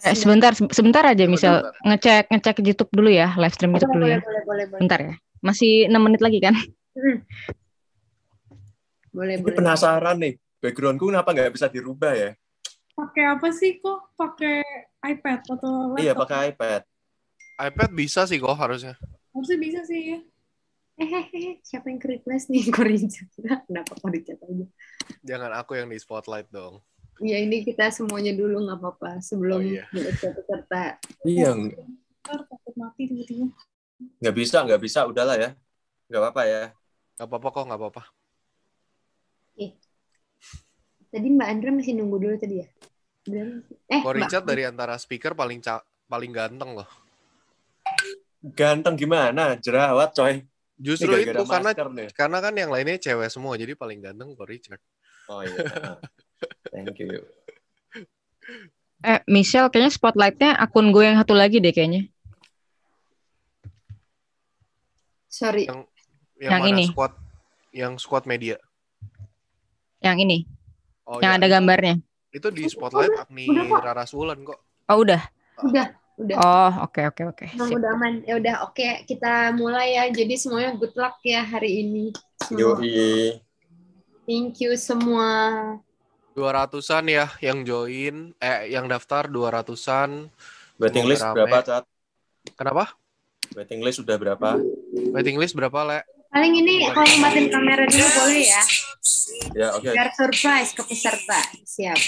Eh, iya. sebentar, sebentar aja misal ngecek ngecek YouTube dulu ya, live stream YouTube boleh, dulu boleh, ya. Boleh, boleh, boleh. Bentar ya. Masih 6 menit lagi kan? Hmm. Boleh, Ini boleh. penasaran nih, backgroundku kenapa nggak bisa dirubah ya? Pakai apa sih kok? Pakai iPad atau laptop? Iya, pakai iPad. iPad bisa sih kok harusnya. Harusnya bisa sih ya. Hehehe, eh, eh, siapa yang request nih? Gue Kenapa kok dicat aja? Jangan aku yang di spotlight dong ya ini kita semuanya dulu nggak apa-apa sebelum oh, iya. peserta. Iya. iya. Takut mati Nggak bisa, nggak bisa, udahlah ya. Nggak apa-apa ya. Nggak apa-apa kok, nggak apa-apa. Tadi Mbak Andra masih nunggu dulu tadi ya? eh, kok Richard Mbak. dari antara speaker paling paling ganteng loh. Ganteng gimana? Jerawat coy. Justru gara -gara itu karena nih. karena kan yang lainnya cewek semua jadi paling ganteng kok Richard. Oh iya. Thank you. Eh, Michelle, kayaknya spotlightnya akun gue yang satu lagi deh kayaknya. Sorry. Yang, yang, yang mana ini. Squad, yang squad media. Yang ini. Oh, yang ya. ada gambarnya. Itu di spotlight udah, Agni kok. Rara Sulan kok. Oh udah. Udah. Udah. Oh, oke oke oke. Okay. udah aman. Ya udah oke, okay. kita mulai ya. Jadi semuanya good luck ya hari ini. Semua. Yoi. Thank you semua dua ratusan ya yang join eh yang daftar dua ratusan Waiting list rame. berapa, Cat? Kenapa? Waiting list sudah berapa? Waiting list berapa, Le? Paling ini kalau matiin kamera dulu boleh ya? Ya, oke. Okay. Biar surprise ke peserta. Siap.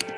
Thank you.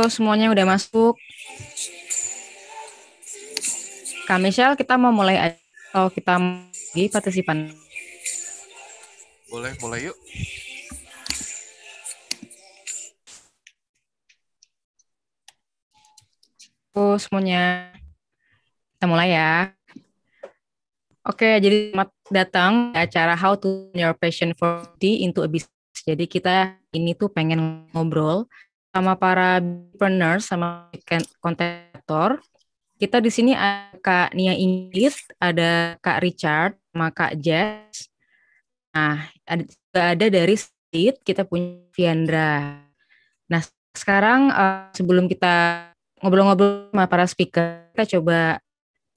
Halo semuanya udah masuk. Kak Michelle, kita mau mulai atau kita lagi partisipan? Boleh, boleh yuk. Halo semuanya. Kita mulai ya. Oke, jadi selamat datang di acara How to Your Passion for Tea into a Business. Jadi kita ini tuh pengen ngobrol sama para entrepreneur sama kontator. Kita di sini ada Kak Nia Inggris, ada Kak Richard, sama Kak Jess. Nah, ada, juga ada dari Sid, kita punya Viandra. Nah, sekarang uh, sebelum kita ngobrol-ngobrol sama para speaker, kita coba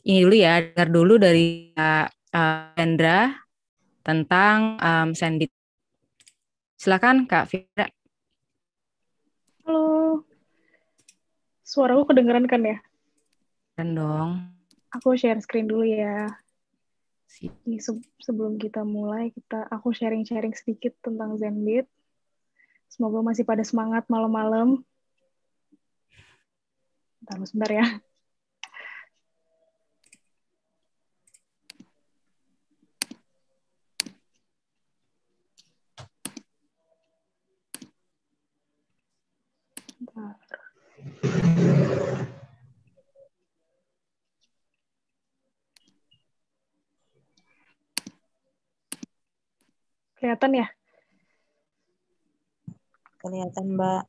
ini dulu ya, dengar dulu dari Kak uh, Viandra tentang um, eh, Sandit. Silakan Kak Viandra. Halo. Suara aku kedengeran kan ya? Dan dong. Aku share screen dulu ya. se sebelum kita mulai, kita aku sharing-sharing sedikit tentang Zenbit. Semoga masih pada semangat malam-malam. Bentar, sebentar ya. Kelihatan ya? Kelihatan, Mbak.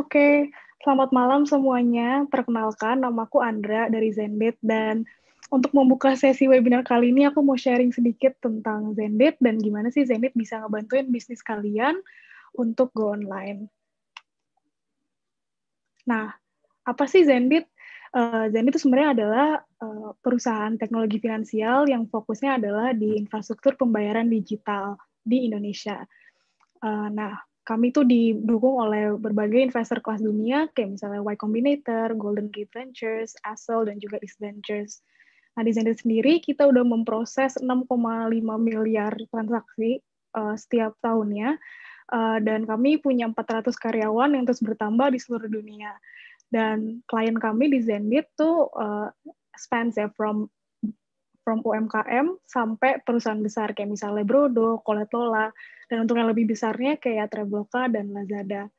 Oke, selamat malam semuanya. Perkenalkan, nama aku Andra dari Zenbit dan untuk membuka sesi webinar kali ini aku mau sharing sedikit tentang Zenbit dan gimana sih Zenbit bisa ngebantuin bisnis kalian untuk go online. Nah, apa sih Zenbit? Eh, Zenbit itu sebenarnya adalah eh, perusahaan teknologi finansial yang fokusnya adalah di infrastruktur pembayaran digital di Indonesia. Eh, nah, kami itu didukung oleh berbagai investor kelas dunia, kayak misalnya Y Combinator, Golden Gate Ventures, Asel, dan juga East Ventures. Nah, di Zenbit sendiri kita udah memproses 6,5 miliar transaksi setiap tahunnya, uh, dan kami punya 400 karyawan yang terus bertambah di seluruh dunia. Dan klien kami di Zenbit tuh uh, spans ya from from UMKM sampai perusahaan besar kayak misalnya Brodo, Coletola, dan untuk yang lebih besarnya kayak Traveloka dan Lazada.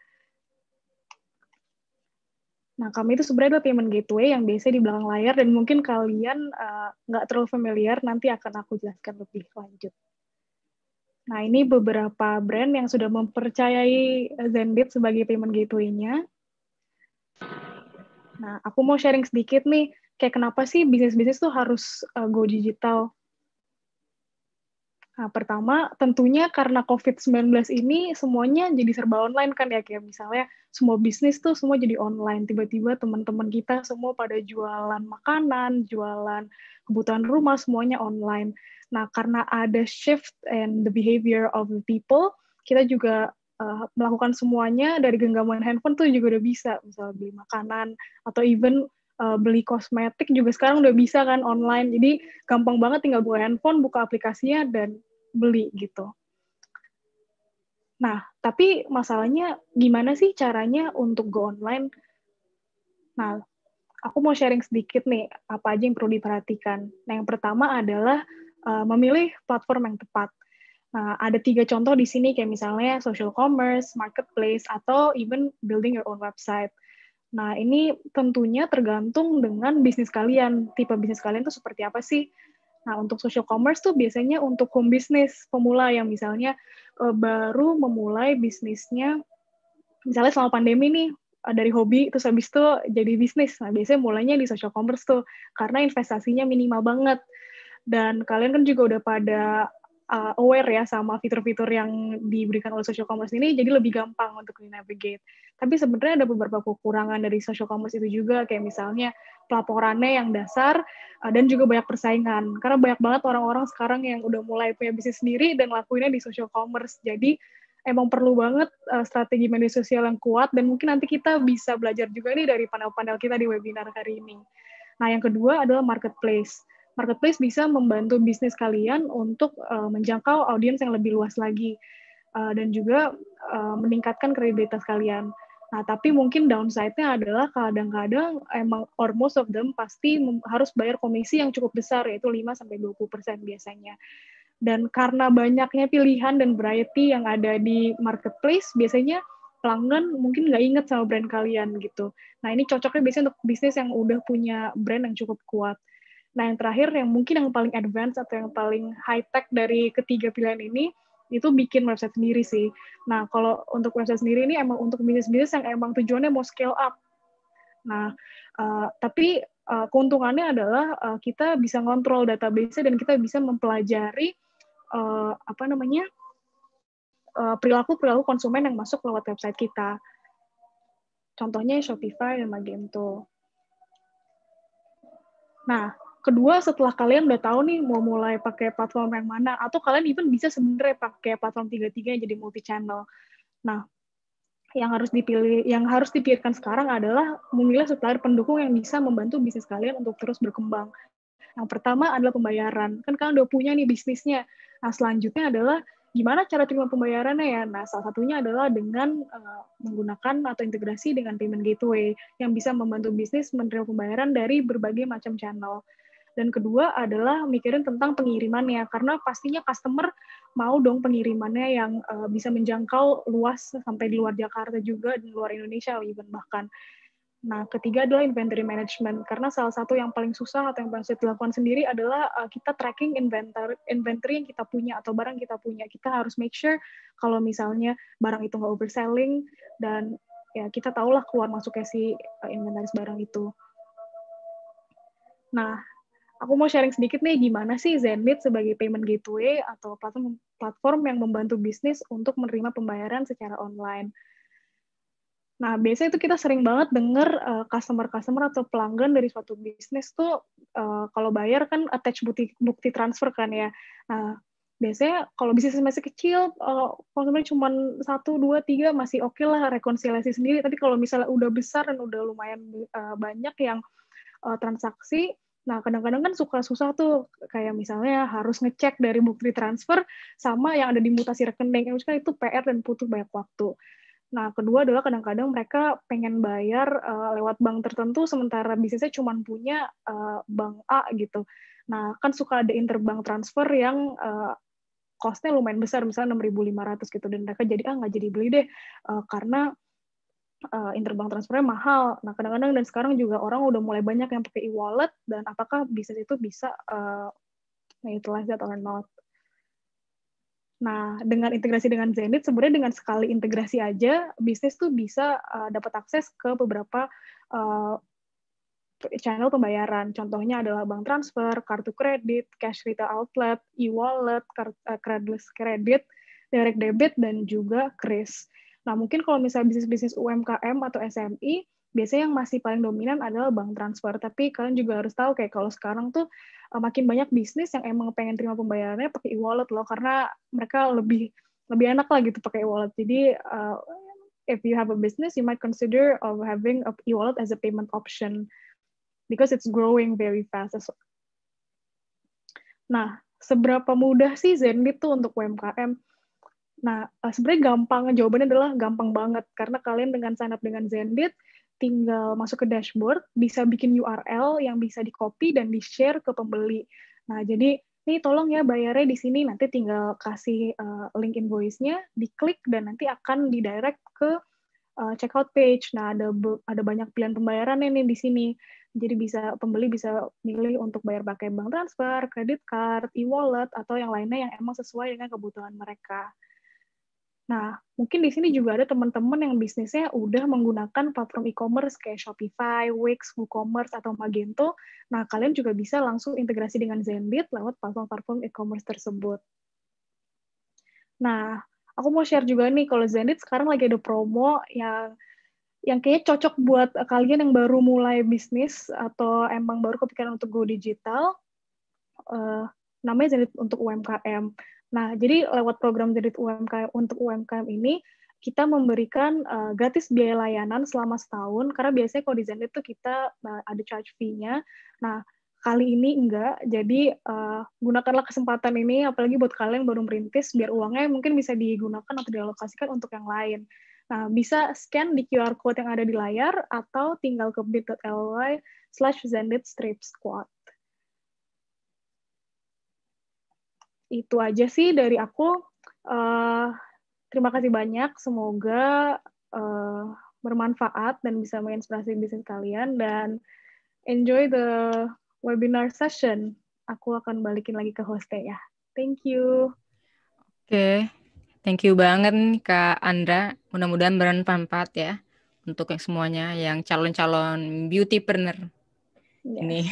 Nah, kami itu sebenarnya adalah payment gateway yang biasa di belakang layar dan mungkin kalian eh, nggak uh, terlalu familiar, nanti akan aku jelaskan lebih lanjut. Nah, ini beberapa brand yang sudah mempercayai Zenbit sebagai payment gateway-nya. Nah, aku mau sharing sedikit nih, kayak kenapa sih bisnis-bisnis tuh harus uh, go digital? Nah, pertama, tentunya karena COVID-19 ini semuanya jadi serba online kan ya, kayak misalnya semua bisnis tuh semua jadi online. Tiba-tiba teman-teman kita semua pada jualan makanan, jualan kebutuhan rumah, semuanya online. Nah, karena ada shift and the behavior of the people, kita juga uh, melakukan semuanya dari genggaman handphone tuh juga udah bisa, misalnya beli makanan atau even uh, beli kosmetik juga sekarang udah bisa kan online. Jadi gampang banget tinggal buka handphone, buka aplikasinya dan beli gitu. Nah, tapi masalahnya gimana sih caranya untuk go online? Nah, aku mau sharing sedikit nih apa aja yang perlu diperhatikan. Nah, yang pertama adalah uh, memilih platform yang tepat. Uh, ada tiga contoh di sini kayak misalnya social commerce, marketplace, atau even building your own website. Nah, ini tentunya tergantung dengan bisnis kalian. Tipe bisnis kalian itu seperti apa sih? Nah, untuk social commerce tuh biasanya untuk home business pemula yang misalnya uh, baru memulai bisnisnya, misalnya selama pandemi nih, eh, dari hobi terus habis itu jadi bisnis. Nah, biasanya mulainya di social commerce tuh karena investasinya minimal banget. Dan kalian kan juga udah pada uh, aware ya sama fitur-fitur yang diberikan oleh social commerce ini, jadi lebih gampang untuk di navigate. Tapi sebenarnya ada beberapa kekurangan dari social commerce itu juga, kayak misalnya pelaporannya yang dasar uh, dan juga banyak persaingan. Karena banyak banget orang-orang sekarang yang udah mulai punya bisnis sendiri dan lakuinnya di social commerce. Jadi emang perlu banget uh, strategi media sosial yang kuat dan mungkin nanti kita bisa belajar juga nih dari panel-panel kita di webinar hari ini. Nah, yang kedua adalah marketplace marketplace bisa membantu bisnis kalian untuk uh, menjangkau audiens yang lebih luas lagi uh, dan juga uh, meningkatkan kredibilitas kalian. Nah, tapi mungkin downside-nya adalah kadang-kadang emang or most of them pasti harus bayar komisi yang cukup besar yaitu 5 sampai 20% biasanya. Dan karena banyaknya pilihan dan variety yang ada di marketplace, biasanya pelanggan mungkin nggak inget sama brand kalian gitu. Nah ini cocoknya biasanya untuk bisnis yang udah punya brand yang cukup kuat. Nah, yang terakhir yang mungkin yang paling advance atau yang paling high tech dari ketiga pilihan ini itu bikin website sendiri sih. Nah, kalau untuk website sendiri ini emang untuk bisnis-bisnis yang emang tujuannya mau scale up. Nah, uh, tapi uh, keuntungannya adalah uh, kita bisa kontrol database dan kita bisa mempelajari uh, apa namanya perilaku perilaku perilaku konsumen yang masuk lewat website kita. Contohnya Shopify dan Magento. Nah, kedua setelah kalian udah tahu nih mau mulai pakai platform yang mana atau kalian even bisa sebenarnya pakai platform tiga-tiga jadi multi channel nah yang harus dipilih yang harus dipikirkan sekarang adalah memilih supplier pendukung yang bisa membantu bisnis kalian untuk terus berkembang yang pertama adalah pembayaran kan kalian udah punya nih bisnisnya nah selanjutnya adalah gimana cara terima pembayarannya ya? Nah, salah satunya adalah dengan uh, menggunakan atau integrasi dengan payment gateway yang bisa membantu bisnis menerima pembayaran dari berbagai macam channel dan kedua adalah mikirin tentang pengirimannya karena pastinya customer mau dong pengirimannya yang uh, bisa menjangkau luas sampai di luar Jakarta juga di luar Indonesia even bahkan Nah, ketiga adalah inventory management karena salah satu yang paling susah atau yang paling sulit dilakukan sendiri adalah uh, kita tracking inventory inventory yang kita punya atau barang kita punya. Kita harus make sure kalau misalnya barang itu nggak overselling dan ya kita tahulah keluar masuknya si eh, inventaris barang itu. Nah, aku mau sharing sedikit nih gimana sih Zenbit sebagai payment gateway atau platform platform yang membantu bisnis untuk menerima pembayaran secara online. Nah, biasanya itu kita sering banget denger eh, customer-customer uh, atau pelanggan dari suatu bisnis tuh uh, kalau bayar kan attach bukti, bukti transfer kan ya. Nah, biasanya kalau bisnis masih kecil uh, cuma satu dua tiga masih oke okay lah rekonsiliasi sendiri tapi kalau misalnya udah besar dan udah lumayan uh, banyak yang uh, transaksi Nah, kadang-kadang kan suka susah tuh, kayak misalnya harus ngecek dari bukti transfer sama yang ada di mutasi rekening. Yang kan itu PR dan butuh banyak waktu. Nah, kedua adalah kadang-kadang mereka pengen bayar uh, lewat bank tertentu, sementara bisnisnya cuma punya uh, bank A gitu. Nah, kan suka ada interbank transfer yang uh, costnya lumayan besar, misalnya 6.500 gitu. Dan mereka jadi, ah nggak jadi beli deh, uh, karena uh, eh, interbank transfernya mahal. Nah, kadang-kadang dan sekarang juga orang udah mulai banyak yang pakai e-wallet dan apakah bisnis itu bisa uh, utilize that or not. Nah, dengan integrasi dengan Zenit, sebenarnya dengan sekali integrasi aja, bisnis tuh bisa uh, dapat akses ke beberapa uh, channel pembayaran. Contohnya adalah bank transfer, kartu kredit, cash retail outlet, e-wallet, kredit, uh, credit, direct debit, dan juga kris. Nah, mungkin kalau misalnya bisnis-bisnis UMKM atau SMI, biasanya yang masih paling dominan adalah bank transfer. Tapi kalian juga harus tahu kayak kalau sekarang tuh eh, makin banyak bisnis yang emang pengen terima pembayarannya pakai e-wallet loh karena mereka lebih lebih enak lah gitu pakai e-wallet. Jadi uh, if you have a business, you might consider of having a e-wallet as a payment option because it's growing very fast. Nah, seberapa mudah sih Zenbit tuh untuk UMKM? Nah, eh, sebenarnya gampang jawabannya adalah gampang banget karena kalian dengan sign up dengan Zenbit tinggal masuk ke dashboard, bisa bikin URL yang bisa di-copy dan di-share ke pembeli. Nah, jadi ini tolong ya bayarnya di sini nanti tinggal kasih uh, link invoice-nya, diklik dan nanti akan di-direct ke uh, checkout page. Nah, ada ada banyak pilihan pembayaran ini di sini. Jadi bisa pembeli bisa milih untuk bayar pakai bank transfer, kredit card, e-wallet atau yang lainnya yang emang sesuai dengan kebutuhan mereka. Nah, mungkin di sini juga ada teman-teman yang bisnisnya udah menggunakan platform e-commerce kayak Shopify, Wix, WooCommerce, atau Magento. Nah, kalian juga bisa langsung integrasi dengan Zenbit lewat platform-platform e-commerce tersebut. Nah, aku mau share juga nih kalau Zenit sekarang lagi ada promo yang yang kayaknya cocok buat kalian yang baru mulai bisnis atau emang baru kepikiran untuk go digital. Uh, namanya Zenit untuk UMKM. Nah, jadi lewat program kredit UMKM untuk UMKM ini kita memberikan uh, gratis biaya layanan selama setahun karena biasanya kalau di Zenit itu kita uh, ada charge fee-nya. Nah, kali ini enggak. Jadi uh, gunakanlah kesempatan ini apalagi buat kalian yang baru merintis biar uangnya mungkin bisa digunakan atau dialokasikan untuk yang lain. Nah, bisa scan di QR code yang ada di layar atau tinggal ke bit.ly slash Zenit Strip Squad. itu aja sih dari aku. Uh, terima kasih banyak. Semoga uh, bermanfaat dan bisa menginspirasi bisnis kalian dan enjoy the webinar session. Aku akan balikin lagi ke hostnya ya. Thank you. Oke, okay. thank you banget nih Kak Andra. Mudah-mudahan bermanfaat ya untuk yang semuanya yang calon-calon beautypreneur yeah. ini.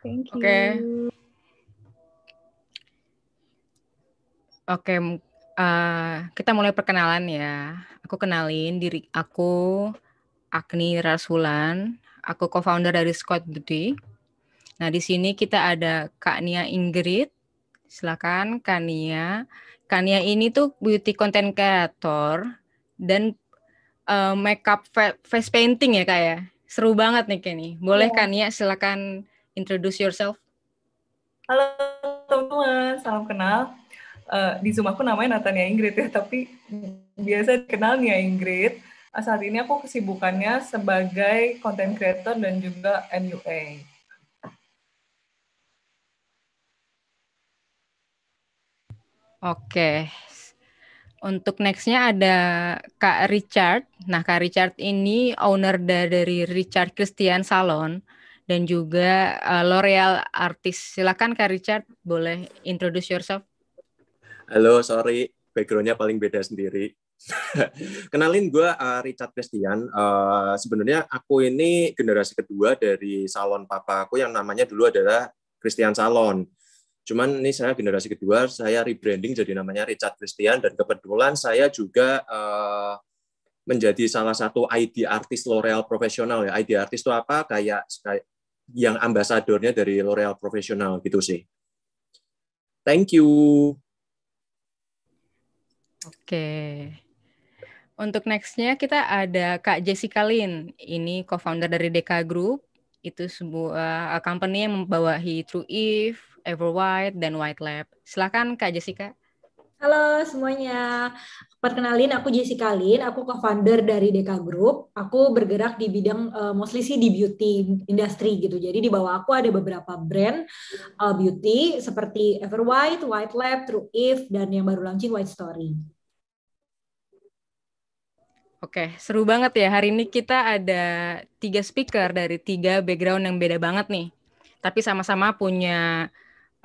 thank you. Oke. Okay. Oke, uh, kita mulai perkenalan ya. Aku kenalin diri aku, Agni Rasulan. Aku co-founder dari Scott Beauty. Nah, di sini kita ada Kak Nia Ingrid. Silakan Kak Nia. Kak Nia ini tuh beauty content creator dan uh, makeup face painting ya Kak ya. Seru banget nih Kak nih. Boleh yeah. Kak Nia silakan introduce yourself. Halo teman-teman, salam kenal Eh, di Zoom aku namanya Natania Ingrid ya, tapi biasa dikenal Nia Ingrid. Eh, saat ini aku kesibukannya sebagai content creator dan juga NUA. Oke. Untuk nextnya ada Kak Richard. Nah, Kak Richard ini owner dari Richard Christian Salon dan juga uh, eh, L'Oreal Artis. Silakan Kak Richard, boleh introduce yourself. Halo, sorry, backgroundnya paling beda sendiri. Kenalin gue uh, Richard Christian. Uh, Sebenarnya aku ini generasi kedua dari salon papa aku yang namanya dulu adalah Christian Salon. Cuman ini saya generasi kedua, saya rebranding jadi namanya Richard Christian dan kebetulan saya juga uh, menjadi salah satu ID artis L'Oreal profesional ya. ID artis itu apa? Kayak, kayak yang ambasadornya dari L'Oreal profesional gitu sih. Thank you. Oke. Untuk nextnya kita ada Kak Jessica Lin. Ini co-founder dari DK Group. Itu sebuah eh, company yang membawahi True If, Everwhite, dan White Lab. Silakan Kak Jessica. Halo semuanya, perkenalin aku Jessica Lin, aku co-founder dari DK Group. Aku bergerak di bidang uh, mostly sih di beauty industry gitu. Jadi di bawah aku ada beberapa brand uh, beauty seperti Everwhite, White Lab, True If, dan yang baru launching White Story. Oke, seru banget ya. Hari ini kita ada tiga speaker dari tiga background yang beda banget nih. Tapi sama-sama punya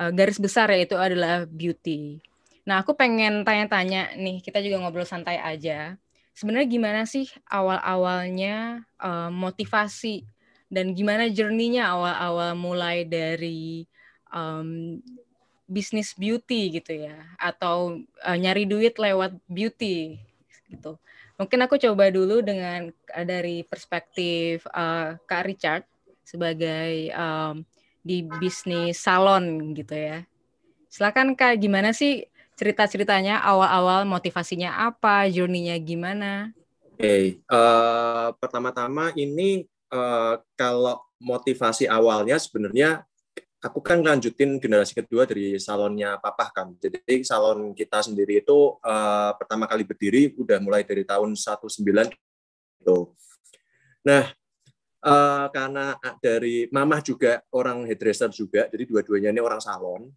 eh, garis besar yaitu adalah beauty. Nah, aku pengen tanya-tanya nih, kita juga ngobrol santai aja. Sebenarnya gimana sih awal-awalnya uh, motivasi dan gimana jerninya awal-awal mulai dari um, bisnis beauty gitu ya atau uh, nyari duit lewat beauty gitu. Mungkin aku coba dulu dengan eh, dari perspektif uh, Kak Richard sebagai um, di bisnis salon gitu ya. Silakan Kak, gimana sih cerita-ceritanya awal-awal motivasinya apa, journey-nya gimana? Oke, okay. uh, eh, pertama-tama ini uh, kalau motivasi awalnya sebenarnya aku kan lanjutin generasi kedua dari salonnya Papa kan. Jadi salon kita sendiri itu uh, pertama kali berdiri udah mulai dari tahun 19 gitu. Nah, uh, karena dari mamah juga orang hairdresser juga, jadi dua-duanya ini orang salon.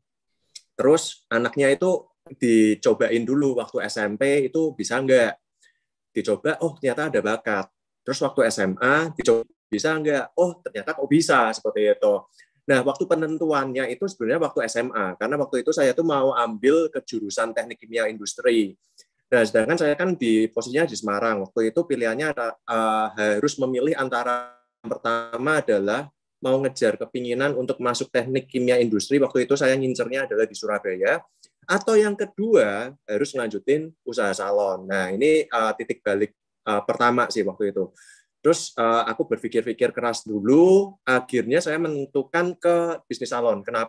Terus anaknya itu dicobain dulu waktu SMP itu bisa enggak dicoba, oh ternyata ada bakat. Terus waktu SMA dicoba bisa enggak? oh ternyata kok bisa seperti itu. Nah, waktu penentuannya itu sebenarnya waktu SMA, karena waktu itu saya tuh mau ambil ke jurusan teknik kimia industri. Nah, sedangkan saya kan di posisinya di Semarang. Waktu itu pilihannya uh, harus memilih antara yang pertama adalah mau ngejar kepinginan untuk masuk teknik kimia industri. Waktu itu saya ngincernya adalah di Surabaya. Atau yang kedua harus ngelanjutin usaha salon. Nah, ini uh, titik balik uh, pertama sih waktu itu. Terus uh, aku berpikir-pikir keras dulu, akhirnya saya menentukan ke bisnis salon. Kenapa?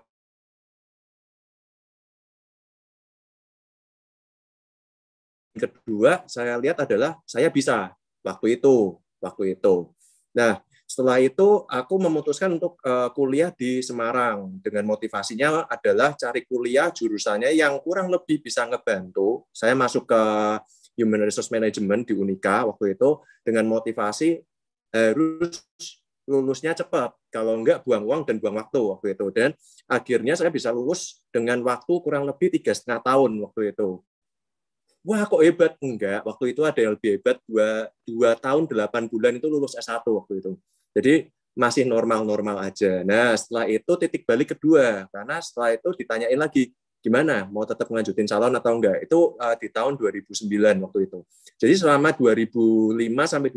Kedua, saya lihat adalah saya bisa waktu itu, waktu itu. Nah, setelah itu aku memutuskan untuk uh, kuliah di Semarang dengan motivasinya adalah cari kuliah jurusannya yang kurang lebih bisa ngebantu saya masuk ke Human Resource Management di Unika waktu itu dengan motivasi harus lulusnya cepat. Kalau enggak buang uang dan buang waktu waktu itu. Dan akhirnya saya bisa lulus dengan waktu kurang lebih tiga setengah tahun waktu itu. Wah kok hebat? Enggak, waktu itu ada yang lebih hebat. Dua, dua tahun, delapan bulan itu lulus S1 waktu itu. Jadi masih normal-normal aja. Nah setelah itu titik balik kedua. Karena setelah itu ditanyain lagi, gimana mau tetap ngelanjutin calon atau enggak itu uh, di tahun 2009 waktu itu jadi selama 2005 sampai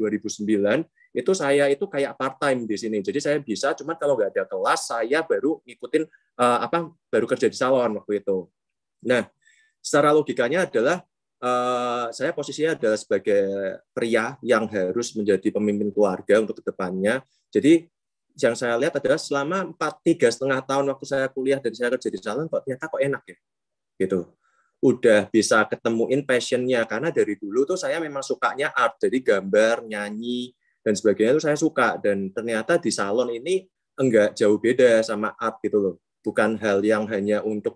2009 itu saya itu kayak part time di sini jadi saya bisa cuma kalau nggak ada kelas saya baru ngikutin uh, apa baru kerja di salon waktu itu nah secara logikanya adalah Uh, saya posisinya adalah sebagai pria yang harus menjadi pemimpin keluarga untuk kedepannya. Jadi yang saya lihat adalah selama empat tiga setengah tahun waktu saya kuliah dan saya kerja di salon kok ternyata kok enak ya gitu udah bisa ketemuin passionnya karena dari dulu tuh saya memang sukanya art jadi gambar nyanyi dan sebagainya itu saya suka dan ternyata di salon ini enggak jauh beda sama art gitu loh bukan hal yang hanya untuk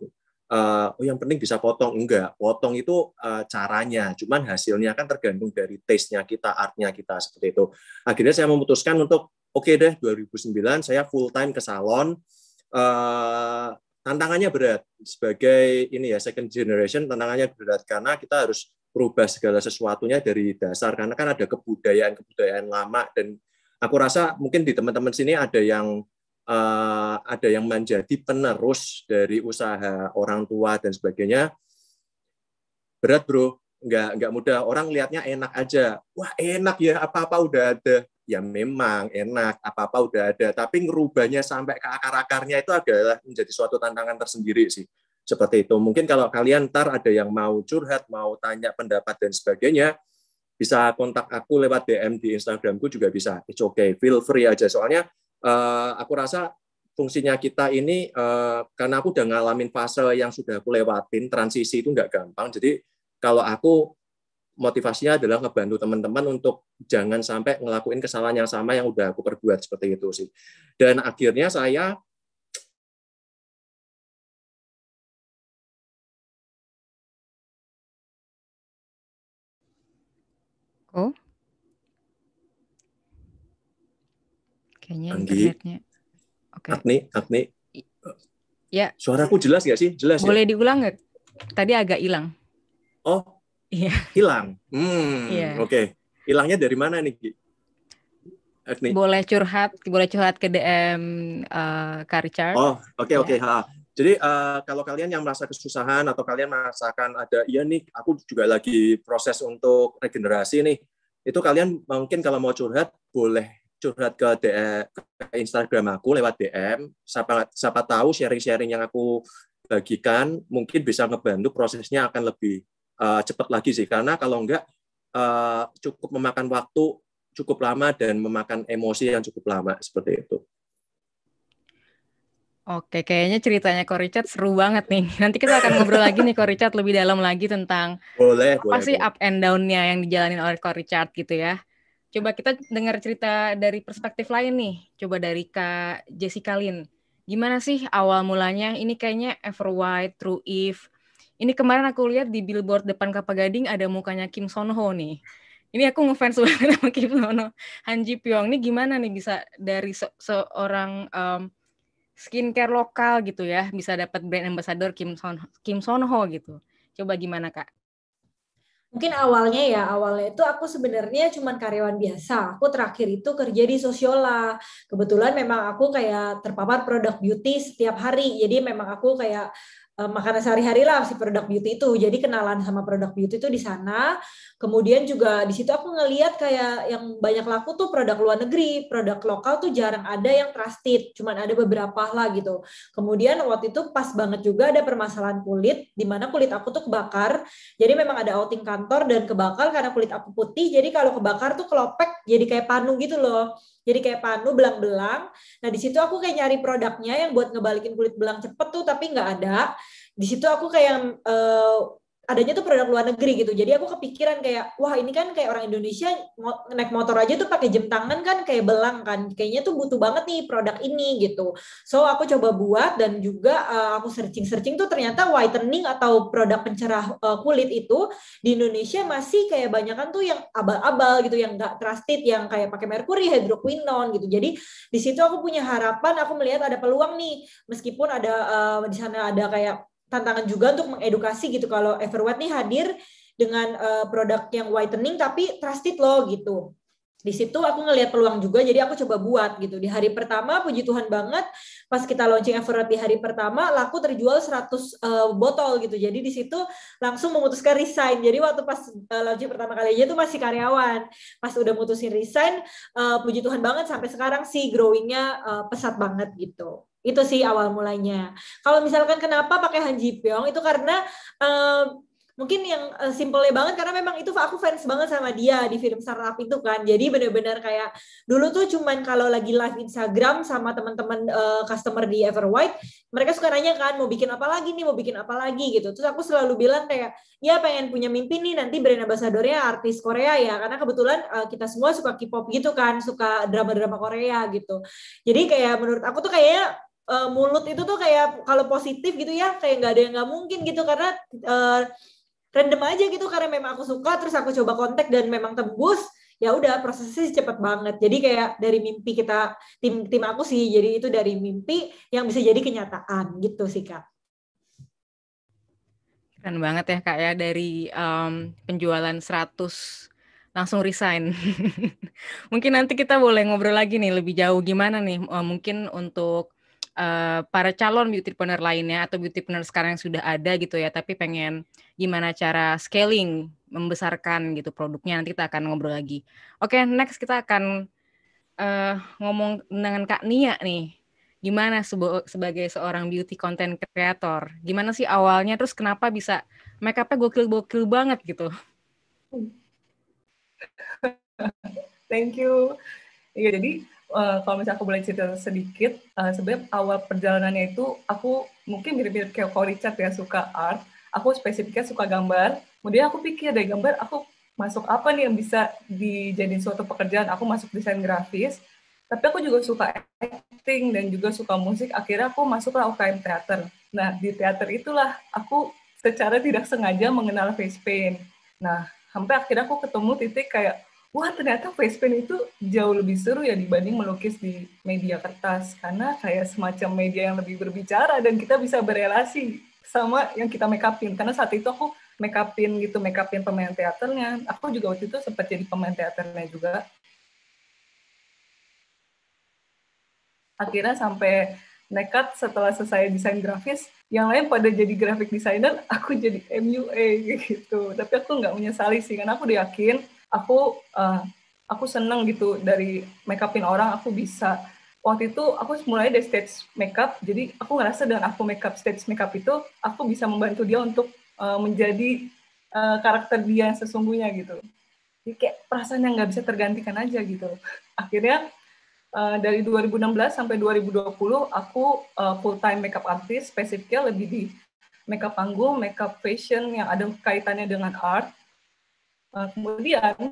uh, oh yang penting bisa potong enggak potong itu uh, caranya cuman hasilnya kan tergantung dari taste nya kita artnya kita seperti itu akhirnya saya memutuskan untuk Oke okay deh, 2009 saya full time ke salon. Uh, tantangannya berat sebagai ini ya second generation tantangannya berat karena kita harus merubah segala sesuatunya dari dasar karena kan ada kebudayaan kebudayaan lama dan aku rasa mungkin di teman-teman sini ada yang uh, ada yang menjadi penerus dari usaha orang tua dan sebagainya berat bro nggak nggak mudah orang lihatnya enak aja wah enak ya apa apa udah ada ya memang enak apa-apa udah ada tapi ngerubahnya sampai ke akar-akarnya itu adalah menjadi suatu tantangan tersendiri sih seperti itu mungkin kalau kalian ntar ada yang mau curhat mau tanya pendapat dan sebagainya bisa kontak aku lewat DM di Instagramku juga bisa it's okay feel free aja soalnya uh, aku rasa fungsinya kita ini uh, karena aku udah ngalamin fase yang sudah aku lewatin transisi itu nggak gampang jadi kalau aku motivasinya adalah ngebantu teman-teman untuk jangan sampai ngelakuin kesalahan yang sama yang udah aku perbuat seperti itu sih. Dan akhirnya saya Oh. Kayaknya Anggi. internetnya. Oke. Okay. Agni, Agni. Ya. Suaraku jelas nggak sih? Jelas ya? Boleh ya? diulang nggak? Tadi agak hilang. Oh, yeah. Hilang. Hmm. Iya. Oke. Okay. Hilangnya dari mana nih? Agni. Boleh curhat, boleh curhat ke DM uh, eh, Oh, oke okay, oke. Okay. Iya. Jadi uh, kalau kalian yang merasa kesusahan atau kalian merasakan ada, iya nih, aku juga lagi proses untuk regenerasi nih. Itu kalian mungkin kalau mau curhat boleh curhat ke, DM, e, ke Instagram aku lewat DM. Siapa siapa tahu sharing-sharing yang aku bagikan mungkin bisa ngebantu prosesnya akan lebih uh, eh, cepat lagi sih karena kalau enggak uh, cukup memakan waktu cukup lama dan memakan emosi yang cukup lama seperti itu. Oke, kayaknya ceritanya Ko Richard seru banget nih. Nanti kita akan ngobrol lagi nih Ko Richard lebih dalam lagi tentang boleh, apa boleh, sih boleh. up and down-nya yang dijalanin oleh Ko Richard gitu ya. Coba kita dengar cerita dari perspektif lain nih. Coba dari Kak Jessica Lin. Gimana sih awal mulanya? Ini kayaknya Everwhite, True Eve, ini kemarin aku lihat di billboard depan Kapa Gading ada mukanya Kim Son Ho nih. Ini aku ngefans banget sama Kim Son Ho. Han Ji Pyong ini gimana nih bisa dari se seorang um, skincare lokal gitu ya bisa dapat brand ambassador Kim Son Kim Son Ho gitu. Coba gimana kak? Mungkin awalnya ya, awalnya itu aku sebenarnya cuman karyawan biasa. Aku terakhir itu kerja di Sosiola. Kebetulan memang aku kayak terpapar produk beauty setiap hari. Jadi memang aku kayak Eh, makanan sehari-hari lah si produk beauty itu. Jadi kenalan sama produk beauty itu di sana. Kemudian juga di situ aku ngeliat kayak yang banyak laku tuh produk luar negeri, produk lokal tuh jarang ada yang trusted, cuman ada beberapa lah gitu. Kemudian waktu itu pas banget juga ada permasalahan kulit, di mana kulit aku tuh kebakar. Jadi memang ada outing kantor dan kebakar karena kulit aku putih. Jadi kalau kebakar tuh kelopek, jadi kayak panu gitu loh. Jadi kayak panu belang-belang. Nah di situ aku kayak nyari produknya yang buat ngebalikin kulit belang cepet tuh tapi nggak ada. Di situ aku kayak uh, adanya tuh produk luar negeri gitu. Jadi aku kepikiran kayak wah ini kan kayak orang Indonesia naik motor aja tuh pakai jam tangan kan kayak belang kan. Kayaknya tuh butuh banget nih produk ini gitu. So aku coba buat dan juga uh, aku searching-searching tuh ternyata whitening atau produk pencerah uh, kulit itu di Indonesia masih kayak banyak kan tuh yang abal-abal gitu yang enggak trusted yang kayak pakai merkuri, hydroquinone gitu. Jadi di situ aku punya harapan aku melihat ada peluang nih meskipun ada uh, di sana ada kayak tantangan juga untuk mengedukasi gitu kalau Everwhite nih hadir dengan uh, produk yang whitening tapi trusted loh gitu. Di situ aku ngelihat peluang juga jadi aku coba buat gitu. Di hari pertama puji Tuhan banget pas kita launching Everwhite di hari pertama laku terjual 100 uh, eh, botol gitu. Jadi di situ langsung memutuskan resign. Jadi waktu pas uh, launching pertama kali aja tuh masih karyawan. Pas udah mutusin resign uh, puji Tuhan banget sampai sekarang sih growingnya uh, pesat banget gitu itu sih awal mulanya. Kalau misalkan kenapa pakai Han Ji Pyong itu karena uh, mungkin yang uh, eh, simpelnya banget karena memang itu aku fans banget sama dia di film startup itu kan jadi benar-benar kayak dulu tuh cuman kalau lagi live Instagram sama teman-teman uh, customer di Everwhite mereka suka nanya kan mau bikin apa lagi nih mau bikin apa lagi gitu terus aku selalu bilang kayak ya pengen punya mimpi nih nanti brand ambassadornya artis Korea ya karena kebetulan uh, kita semua suka K-pop gitu kan suka drama-drama Korea gitu jadi kayak menurut aku tuh kayak uh, mulut itu tuh kayak kalau positif gitu ya kayak nggak ada yang nggak mungkin gitu karena uh, random aja gitu karena memang aku suka terus aku coba kontak dan memang tembus ya udah prosesnya sih cepet banget jadi kayak dari mimpi kita tim tim aku sih jadi itu dari mimpi yang bisa jadi kenyataan gitu sih kak keren banget ya kak ya dari um, penjualan 100 langsung resign. mungkin nanti kita boleh ngobrol lagi nih lebih jauh gimana nih eh, mungkin untuk Eh, para calon beauty beautypreneur lainnya atau beauty beautypreneur sekarang yang sudah ada gitu ya, tapi pengen gimana cara scaling, membesarkan gitu produknya. Nanti kita akan ngobrol lagi. Oke, okay, next kita akan uh, ngomong dengan Kak Nia nih. Gimana sebagai seorang beauty content creator? Gimana sih awalnya terus kenapa bisa make gokil-gokil banget gitu? Thank you. Iya, jadi Eh, kalau misalnya aku boleh cerita sedikit, uh, sebenarnya awal perjalanannya itu aku mungkin mirip-mirip kayak kalau Richard ya suka art, aku spesifiknya suka gambar. Kemudian aku pikir dari gambar aku masuk apa nih yang bisa dijadiin suatu pekerjaan. Aku masuk desain grafis, tapi aku juga suka acting dan juga suka musik. Akhirnya aku masuklah UKM teater. Nah di teater itulah aku secara tidak sengaja mengenal face paint. Nah sampai akhirnya aku ketemu titik kayak wah ternyata face paint itu jauh lebih seru ya dibanding melukis di media kertas karena kayak semacam media yang lebih berbicara dan kita bisa berelasi sama yang kita make upin karena saat itu aku make upin gitu make upin pemain teaternya aku juga waktu itu sempat jadi pemain teaternya juga akhirnya sampai nekat setelah selesai desain grafis yang lain pada jadi graphic designer aku jadi MUA gitu tapi aku nggak menyesali sih karena aku yakin aku uh, aku seneng gitu dari makeupin orang aku bisa waktu itu aku mulai dari stage makeup jadi aku ngerasa dengan aku makeup stage makeup itu aku bisa membantu dia untuk uh, menjadi uh, karakter dia yang sesungguhnya gitu jadi kayak perasaan yang nggak bisa tergantikan aja gitu akhirnya uh, dari 2016 sampai 2020 aku uh, full time makeup artist spesifiknya lebih di makeup panggung makeup fashion yang ada kaitannya dengan art Nah, kemudian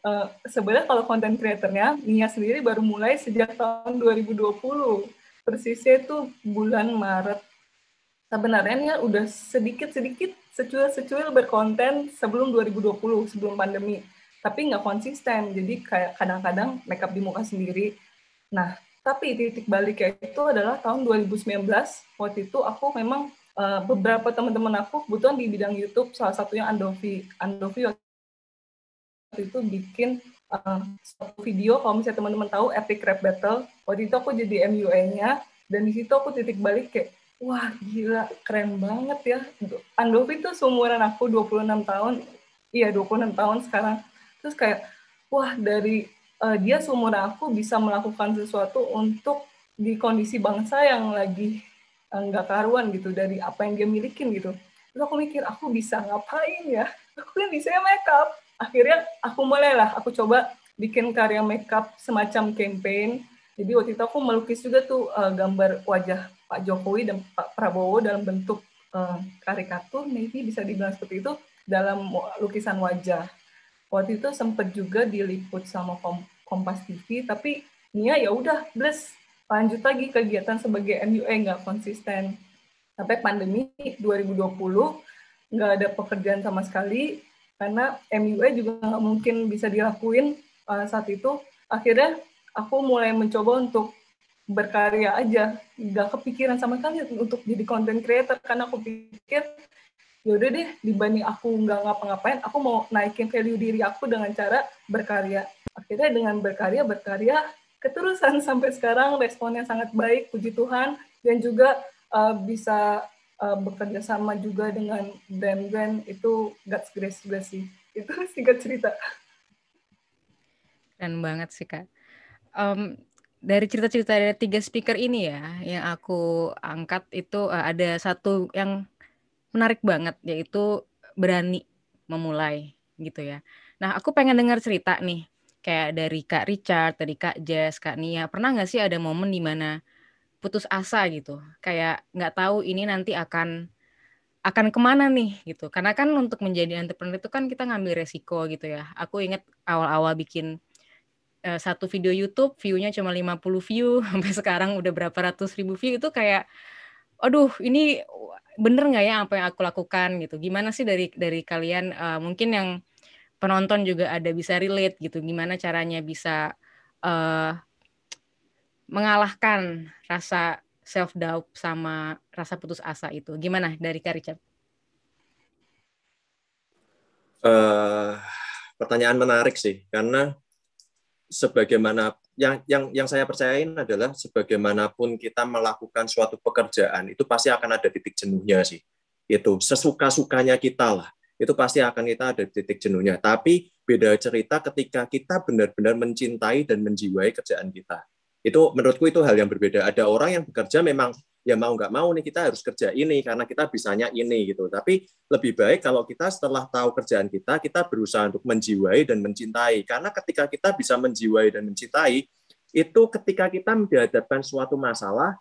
uh, sebenarnya kalau konten kreatornya, Nia sendiri baru mulai sejak tahun 2020 persisnya itu bulan Maret sebenarnya Nia udah sedikit-sedikit secuil-secuil berkonten sebelum 2020 sebelum pandemi tapi nggak konsisten jadi kayak kadang-kadang makeup di muka sendiri nah tapi titik baliknya itu adalah tahun 2019 waktu itu aku memang Eh, beberapa teman-teman aku kebetulan di bidang YouTube salah satunya Andovi Andovi waktu itu bikin uh, video kalau misalnya teman-teman tahu epic rap battle waktu itu aku jadi MUA-nya dan di situ aku titik balik kayak wah gila keren banget ya gitu. Andovi itu seumuran aku 26 tahun iya 26 tahun sekarang terus kayak wah dari uh, dia seumuran aku bisa melakukan sesuatu untuk di kondisi bangsa yang lagi Eh, nggak karuan gitu dari apa yang dia milikin gitu terus aku mikir aku bisa ngapain ya aku kan bisa makeup akhirnya aku mulailah aku coba bikin karya makeup semacam campaign jadi waktu itu aku melukis juga tuh uh, gambar wajah Pak Jokowi dan Pak Prabowo dalam bentuk uh, eh, karikatur maybe bisa dibilang seperti itu dalam lukisan wajah waktu itu sempat juga diliput sama Kompas TV tapi Nia ya udah bless lanjut lagi kegiatan sebagai MUA eh, nggak konsisten. Sampai pandemi 2020 nggak ada pekerjaan sama sekali karena MUA juga nggak mungkin bisa dilakuin uh, saat itu. Akhirnya aku mulai mencoba untuk berkarya aja, nggak kepikiran sama sekali untuk jadi content creator karena aku pikir yaudah deh dibanding aku nggak ngapa-ngapain aku mau naikin value diri aku dengan cara berkarya akhirnya dengan berkarya berkarya keterusan sampai sekarang responnya sangat baik puji Tuhan dan juga uh, bisa uh, bekerja sama juga dengan brand-brand itu God's grace juga sih itu singkat cerita keren banget sih kak um, dari cerita-cerita dari tiga speaker ini ya yang aku angkat itu uh, ada satu yang menarik banget yaitu berani memulai gitu ya nah aku pengen dengar cerita nih kayak dari Kak Richard, dari Kak Jess, Kak Nia, pernah nggak sih ada momen di mana putus asa gitu, kayak nggak tahu ini nanti akan akan kemana nih gitu, karena kan untuk menjadi entrepreneur itu kan kita ngambil resiko gitu ya. Aku inget awal-awal bikin uh, satu video YouTube view-nya cuma 50 view, sampai sekarang udah berapa ratus ribu view itu kayak, aduh ini bener nggak ya apa yang aku lakukan gitu? Gimana sih dari dari kalian uh, mungkin yang penonton juga ada bisa relate gitu gimana caranya bisa uh, mengalahkan rasa self doubt sama rasa putus asa itu gimana dari Kak Richard? Uh, pertanyaan menarik sih karena sebagaimana yang yang yang saya percayain adalah sebagaimanapun kita melakukan suatu pekerjaan itu pasti akan ada titik jenuhnya sih itu sesuka sukanya kita lah itu pasti akan kita ada titik jenuhnya. Tapi beda cerita ketika kita benar-benar mencintai dan menjiwai kerjaan kita. Itu menurutku itu hal yang berbeda. Ada orang yang bekerja memang ya mau nggak mau nih kita harus kerja ini karena kita bisanya ini gitu. Tapi lebih baik kalau kita setelah tahu kerjaan kita, kita berusaha untuk menjiwai dan mencintai. Karena ketika kita bisa menjiwai dan mencintai, itu ketika kita dihadapkan suatu masalah,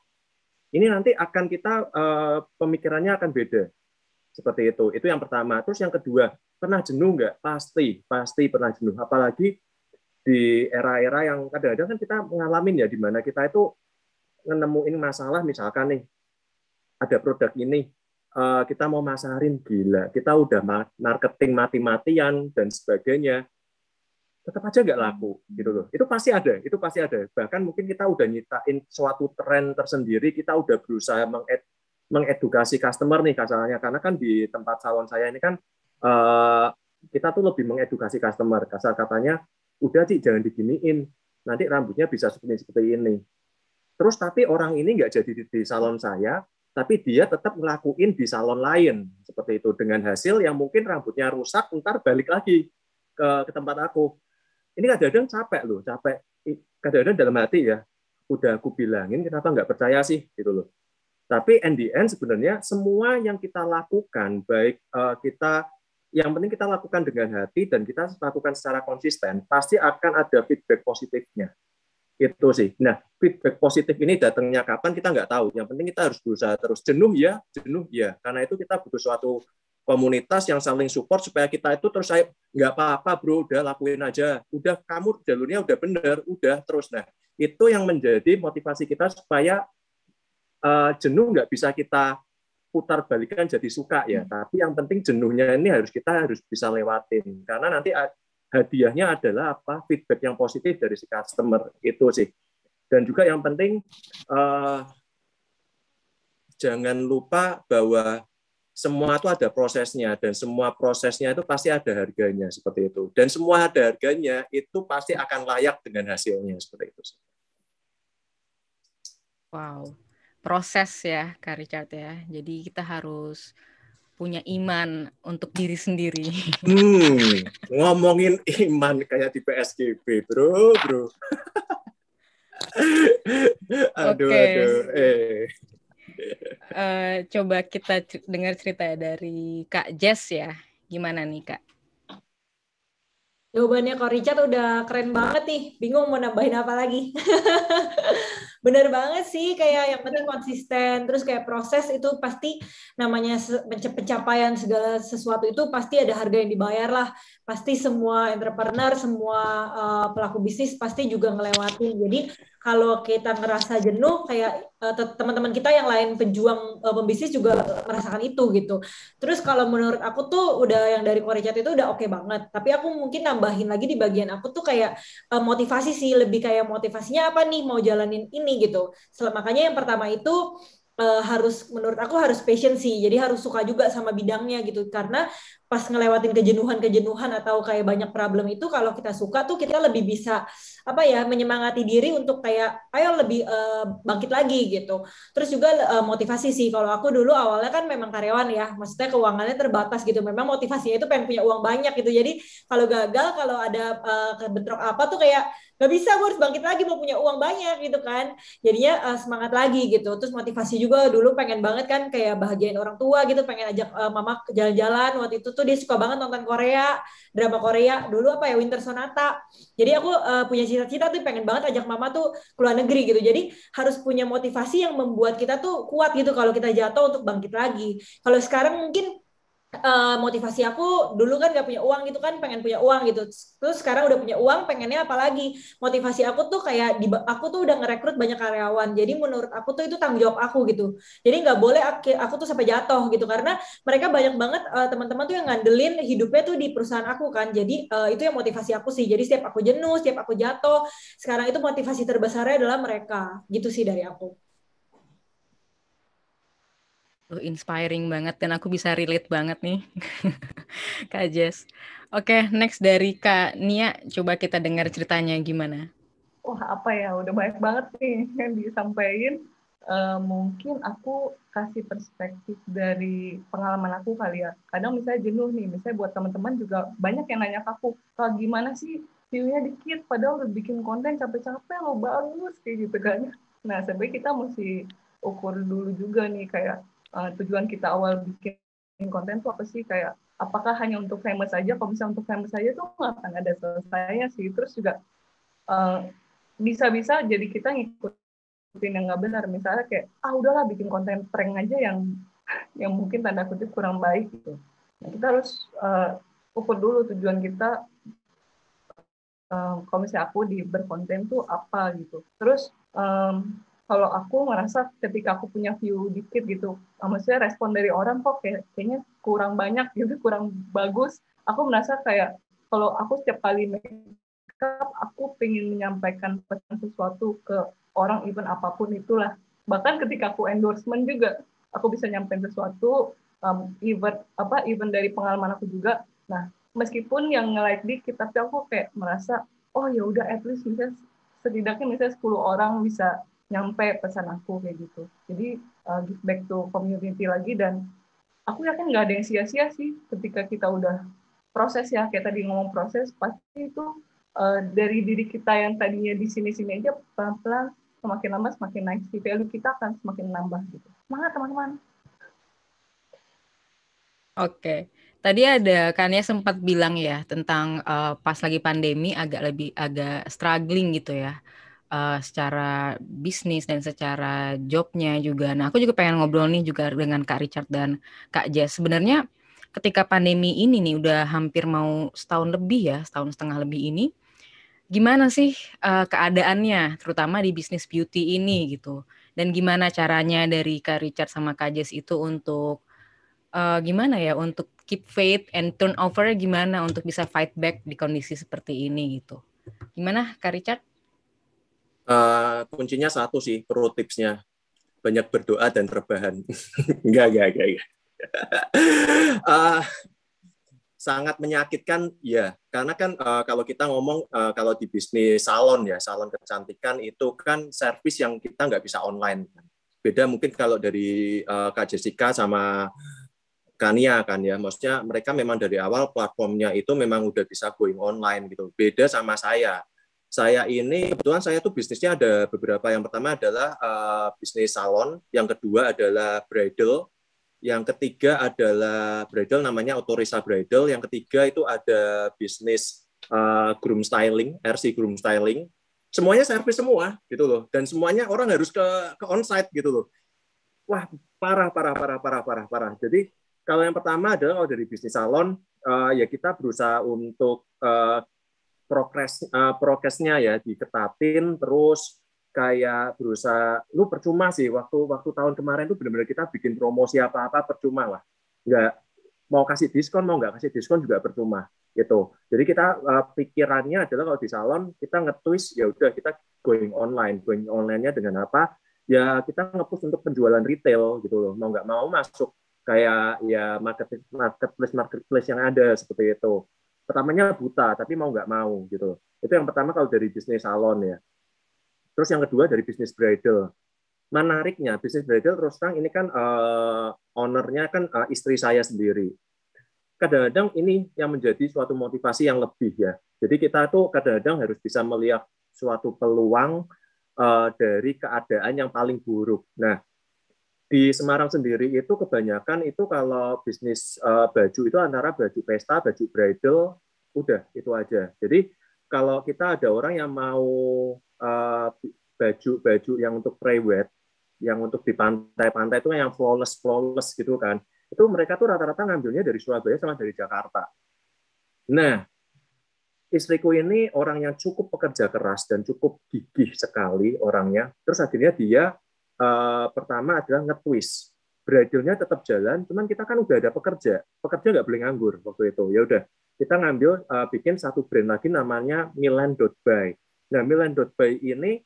ini nanti akan kita uh, pemikirannya akan beda seperti itu itu yang pertama terus yang kedua pernah jenuh nggak pasti pasti pernah jenuh apalagi di era-era yang kadang-kadang kan kita mengalami ya di mana kita itu nemuin masalah misalkan nih ada produk ini eh, kita mau masarin gila kita udah marketing mati-matian dan sebagainya tetap aja nggak laku gitu loh itu pasti ada itu pasti ada bahkan mungkin kita udah nyitain suatu tren tersendiri kita udah berusaha mengedukasi customer nih kasarnya karena kan di tempat salon saya ini kan uh, kita tuh lebih mengedukasi customer kasar katanya udah sih jangan diginiin nanti rambutnya bisa seperti seperti ini terus tapi orang ini nggak jadi di, di salon saya tapi dia tetap ngelakuin di salon lain seperti itu dengan hasil yang mungkin rambutnya rusak ntar balik lagi ke, ke tempat aku ini kadang-kadang capek loh capek kadang-kadang dalam hati ya udah aku bilangin kenapa nggak percaya sih gitu loh tapi in the end sebenarnya semua yang kita lakukan baik uh, kita yang penting kita lakukan dengan hati dan kita lakukan secara konsisten pasti akan ada feedback positifnya itu sih. Nah, feedback positif ini datangnya kapan kita nggak tahu. Yang penting kita harus berusaha terus. Jenuh ya, jenuh ya. Karena itu kita butuh suatu komunitas yang saling support supaya kita itu terus saya nggak apa-apa bro, udah lakuin aja. Udah kamu jalurnya udah bener, udah terus. Nah, itu yang menjadi motivasi kita supaya uh, jenuh nggak bisa kita putar balikan jadi suka ya. Hmm. Tapi yang penting jenuhnya ini harus kita harus bisa lewatin karena nanti hadiahnya adalah apa feedback yang positif dari si customer itu sih. Dan juga yang penting uh, jangan lupa bahwa semua itu ada prosesnya dan semua prosesnya itu pasti ada harganya seperti itu dan semua ada harganya itu pasti akan layak dengan hasilnya seperti itu. Wow, proses ya Kak Richard ya. Jadi kita harus punya iman untuk diri sendiri. Hmm, ngomongin iman kayak di PSBB, bro, bro. aduh, okay. aduh. Eh. Uh, coba kita dengar cerita dari Kak Jess ya. Gimana nih Kak? Jawabannya kok Richard udah keren banget nih. Bingung mau nambahin apa lagi. Bener banget sih, kayak yang penting konsisten. Terus kayak proses itu pasti namanya pencapaian segala sesuatu itu pasti ada harga yang dibayar lah pasti semua entrepreneur, semua uh, pelaku bisnis pasti juga ngelewatin. Jadi kalau kita ngerasa jenuh, kayak uh, teman-teman kita yang lain pejuang uh, pembisnis juga merasakan itu gitu. Terus kalau menurut aku tuh udah yang dari Korea Chat itu udah oke okay banget. Tapi aku mungkin nambahin lagi di bagian aku tuh kayak uh, motivasi sih, lebih kayak motivasinya apa nih mau jalanin ini gitu. makanya yang pertama itu uh, harus menurut aku harus passion sih jadi harus suka juga sama bidangnya gitu karena pas ngelewatin kejenuhan-kejenuhan atau kayak banyak problem itu kalau kita suka tuh kita lebih bisa apa ya menyemangati diri untuk kayak ayo lebih uh, bangkit lagi gitu terus juga uh, motivasi sih kalau aku dulu awalnya kan memang karyawan ya maksudnya keuangannya terbatas gitu memang motivasinya itu pengen punya uang banyak gitu jadi kalau gagal kalau ada uh, bentrok apa tuh kayak nggak bisa gue harus bangkit lagi mau punya uang banyak gitu kan jadinya uh, semangat lagi gitu terus motivasi juga dulu pengen banget kan kayak bahagiain orang tua gitu pengen ajak uh, mama jalan-jalan waktu itu tuh dia suka banget nonton Korea drama Korea dulu apa ya Winter Sonata jadi aku uh, punya cita-cita tuh pengen banget ajak mama tuh ke luar negeri gitu jadi harus punya motivasi yang membuat kita tuh kuat gitu kalau kita jatuh untuk bangkit lagi kalau sekarang mungkin uh, motivasi aku dulu kan gak punya uang gitu kan pengen punya uang gitu terus sekarang udah punya uang pengennya apa lagi motivasi aku tuh kayak di, aku tuh udah ngerekrut banyak karyawan jadi menurut aku tuh itu tanggung jawab aku gitu jadi nggak boleh aku, aku tuh sampai jatuh gitu karena mereka banyak banget uh, teman-teman tuh yang ngandelin hidupnya tuh di perusahaan aku kan jadi uh, itu yang motivasi aku sih jadi setiap aku jenuh setiap aku jatuh sekarang itu motivasi terbesarnya adalah mereka gitu sih dari aku Duh, inspiring banget dan aku bisa relate banget nih, Kak Jess. Oke, okay, next dari Kak Nia, coba kita dengar ceritanya gimana. Wah, apa ya, udah banyak banget nih yang disampaikan. Uh, mungkin aku kasih perspektif dari pengalaman aku kali ya. Kadang misalnya jenuh nih, misalnya buat teman-teman juga banyak yang nanya ke aku, kalau gimana sih view-nya dikit, padahal udah bikin konten capek-capek lo bagus, kayak gitu kan. Nah, sebenarnya kita mesti ukur dulu juga nih kayak uh, tujuan kita awal bikin konten tuh apa sih kayak apakah hanya untuk famous saja? kalau misalnya untuk famous saja tuh nggak akan ada selesainya sih terus juga eh, bisa-bisa uh, jadi kita ngikutin yang nggak benar misalnya kayak ah udahlah bikin konten prank aja yang yang mungkin tanda kutip kurang baik gitu nah, kita harus uh, ukur dulu tujuan kita um, kalau misalnya aku di berkonten tuh apa gitu terus um, kalau aku ngerasa ketika aku punya view dikit gitu, ah, maksudnya respon dari orang kok kayak, kayaknya kurang banyak gitu, kurang bagus. Aku merasa kayak kalau aku setiap kali makeup, aku ingin menyampaikan pesan sesuatu ke orang even apapun itulah. Bahkan ketika aku endorsement juga, aku bisa nyampein sesuatu, um, even apa even dari pengalaman aku juga. Nah, meskipun yang nge-like dikit, tapi aku kayak merasa, oh ya udah at least misalnya setidaknya misalnya 10 orang bisa nyampe pesan aku kayak gitu jadi uh, give back to community lagi dan aku yakin nggak ada yang sia-sia sih ketika kita udah proses ya kayak tadi ngomong proses pasti itu uh, dari diri kita yang tadinya di sini-sini aja pelan-pelan semakin lama semakin naik si value kita akan semakin nambah gitu semangat teman-teman oke Tadi ada kan ya sempat bilang ya tentang uh, pas lagi pandemi agak lebih agak struggling gitu ya uh, secara bisnis dan secara jobnya juga. Nah, aku juga pengen ngobrol nih juga dengan Kak Richard dan Kak Jess. Sebenarnya ketika pandemi ini nih udah hampir mau setahun lebih ya, setahun setengah lebih ini, gimana sih uh, keadaannya terutama di bisnis beauty ini gitu. Dan gimana caranya dari Kak Richard sama Kak Jess itu untuk uh, gimana ya untuk keep faith and turnover gimana untuk bisa fight back di kondisi seperti ini gitu. Gimana Kak Richard? Eh, kuncinya satu sih, pro tipsnya. Banyak berdoa dan rebahan. enggak, enggak, enggak. enggak. uh, sangat menyakitkan ya karena kan uh, kalau kita ngomong uh, kalau di bisnis salon ya salon kecantikan itu kan servis yang kita nggak bisa online beda mungkin kalau dari uh, Kak Jessica sama Kania kan ya maksudnya mereka memang dari awal platformnya itu memang udah bisa going online gitu beda sama saya saya ini kebetulan saya tuh bisnisnya ada beberapa. Yang pertama adalah uh, bisnis salon, yang kedua adalah bridal, yang ketiga adalah bridal namanya Otorisa Bridal, yang ketiga itu ada bisnis uh, groom styling, RC groom styling. Semuanya servis semua gitu loh dan semuanya orang harus ke ke onsite gitu loh. Wah, parah parah parah parah parah parah. Jadi kalau yang pertama adalah kalau dari bisnis salon uh, ya kita berusaha untuk uh, progres uh, eh, prokesnya ya diketatin terus kayak berusaha lu percuma sih waktu waktu tahun kemarin tuh benar-benar kita bikin promosi apa-apa percuma lah nggak mau kasih diskon mau nggak kasih diskon juga percuma gitu jadi kita uh, pikirannya adalah kalau di salon kita ngetwist ya udah kita going online going onlinenya dengan apa ya kita ngepush untuk penjualan retail gitu loh mau nggak mau masuk kayak ya market marketplace marketplace yang ada seperti itu pertamanya buta tapi mau nggak mau gitu itu yang pertama kalau dari bisnis salon ya terus yang kedua dari bisnis bridal menariknya bisnis bridal terus terang ini kan uh, ownernya kan uh, istri saya sendiri kadang-kadang ini yang menjadi suatu motivasi yang lebih ya jadi kita tuh kadang-kadang harus bisa melihat suatu peluang uh, dari keadaan yang paling buruk nah di Semarang sendiri itu kebanyakan itu kalau bisnis uh, baju itu antara baju pesta, baju bridal, udah itu aja. Jadi kalau kita ada orang yang mau baju-baju eh, uh, yang untuk pre yang untuk di pantai-pantai itu yang flawless flawless gitu kan, itu mereka tuh rata-rata ngambilnya dari Surabaya sama dari Jakarta. Nah, istriku ini orang yang cukup pekerja keras dan cukup gigih sekali orangnya. Terus akhirnya dia Eh, pertama adalah nge Bridle-nya tetap jalan, cuman kita kan udah ada pekerja. Pekerja nggak boleh nganggur waktu itu. Ya udah, kita ngambil uh, bikin satu brand lagi namanya Milan.by. Nah, Milan.by ini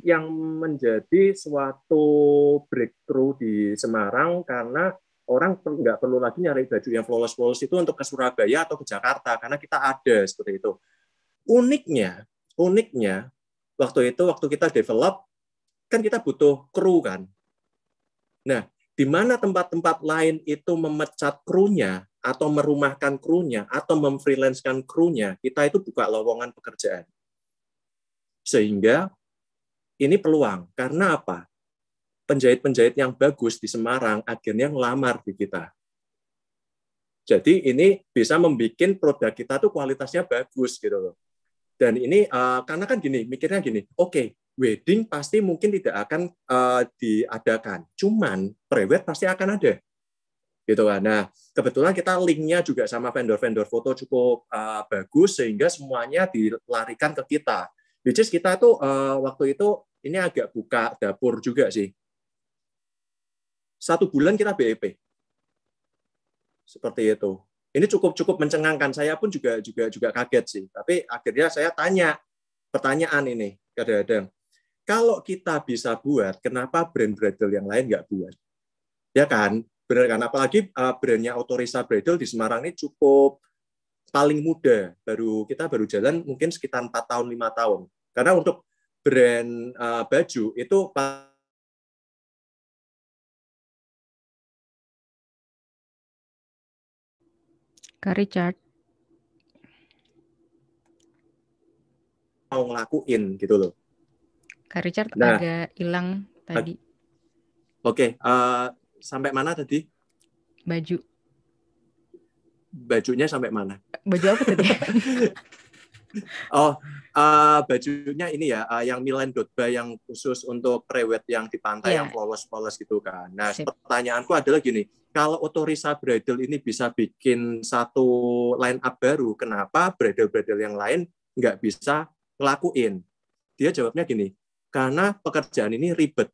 yang menjadi suatu breakthrough di Semarang karena orang nggak perlu lagi nyari baju yang flawless flawless itu untuk ke Surabaya atau ke Jakarta karena kita ada seperti itu. Uniknya, uniknya waktu itu waktu kita develop kan kita butuh kru kan. Nah, di mana tempat-tempat lain itu memecat krunya atau merumahkan krunya atau memfreelancekan krunya, kita itu buka lowongan pekerjaan. Sehingga ini peluang. Karena apa? Penjahit-penjahit yang bagus di Semarang akhirnya ngelamar di kita. Jadi ini bisa membuat produk kita tuh kualitasnya bagus gitu loh. Dan ini uh, karena kan gini, mikirnya gini, oke, okay, wedding pasti mungkin tidak akan uh, diadakan, cuman prewed pasti akan ada, gitu kan. Nah kebetulan kita linknya juga sama vendor-vendor foto cukup uh, bagus sehingga semuanya dilarikan ke kita. Which is kita tuh uh, waktu itu ini agak buka dapur juga sih. Satu bulan kita BEP, seperti itu. Ini cukup cukup mencengangkan saya pun juga juga juga kaget sih. Tapi akhirnya saya tanya pertanyaan ini kadang-kadang kalau kita bisa buat, kenapa brand bridal yang lain nggak buat? Ya kan? Benar kan? Apalagi uh, brandnya Autorisa Bridal di Semarang ini cukup paling muda. Baru kita baru jalan mungkin sekitar 4 tahun, 5 tahun. Karena untuk brand uh, baju itu Kak Richard. Mau ngelakuin gitu loh. Kak Richard nah, agak hilang tadi. Oke, okay. uh, eh, sampai mana tadi? Baju. Bajunya sampai mana? Baju apa tadi? oh, uh, bajunya ini ya, uh, yang Dotba yang khusus untuk prewed yang di pantai yeah. yang polos-polos gitu kan. Nah, Sip. pertanyaanku adalah gini, kalau otorisa bridal ini bisa bikin satu line up baru, kenapa bridal-bridal yang lain nggak bisa ngelakuin? Dia jawabnya gini, karena pekerjaan ini ribet.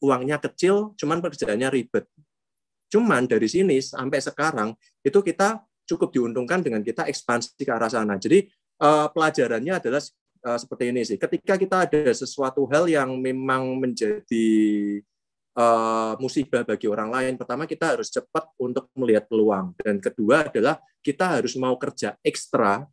Uangnya kecil, cuman pekerjaannya ribet. Cuman dari sini sampai sekarang, itu kita cukup diuntungkan dengan kita ekspansi ke arah sana. Jadi eh, pelajarannya adalah eh, seperti ini sih. Ketika kita ada sesuatu hal yang memang menjadi uh, musibah bagi orang lain, pertama kita harus cepat untuk melihat peluang, dan kedua adalah kita harus mau kerja ekstra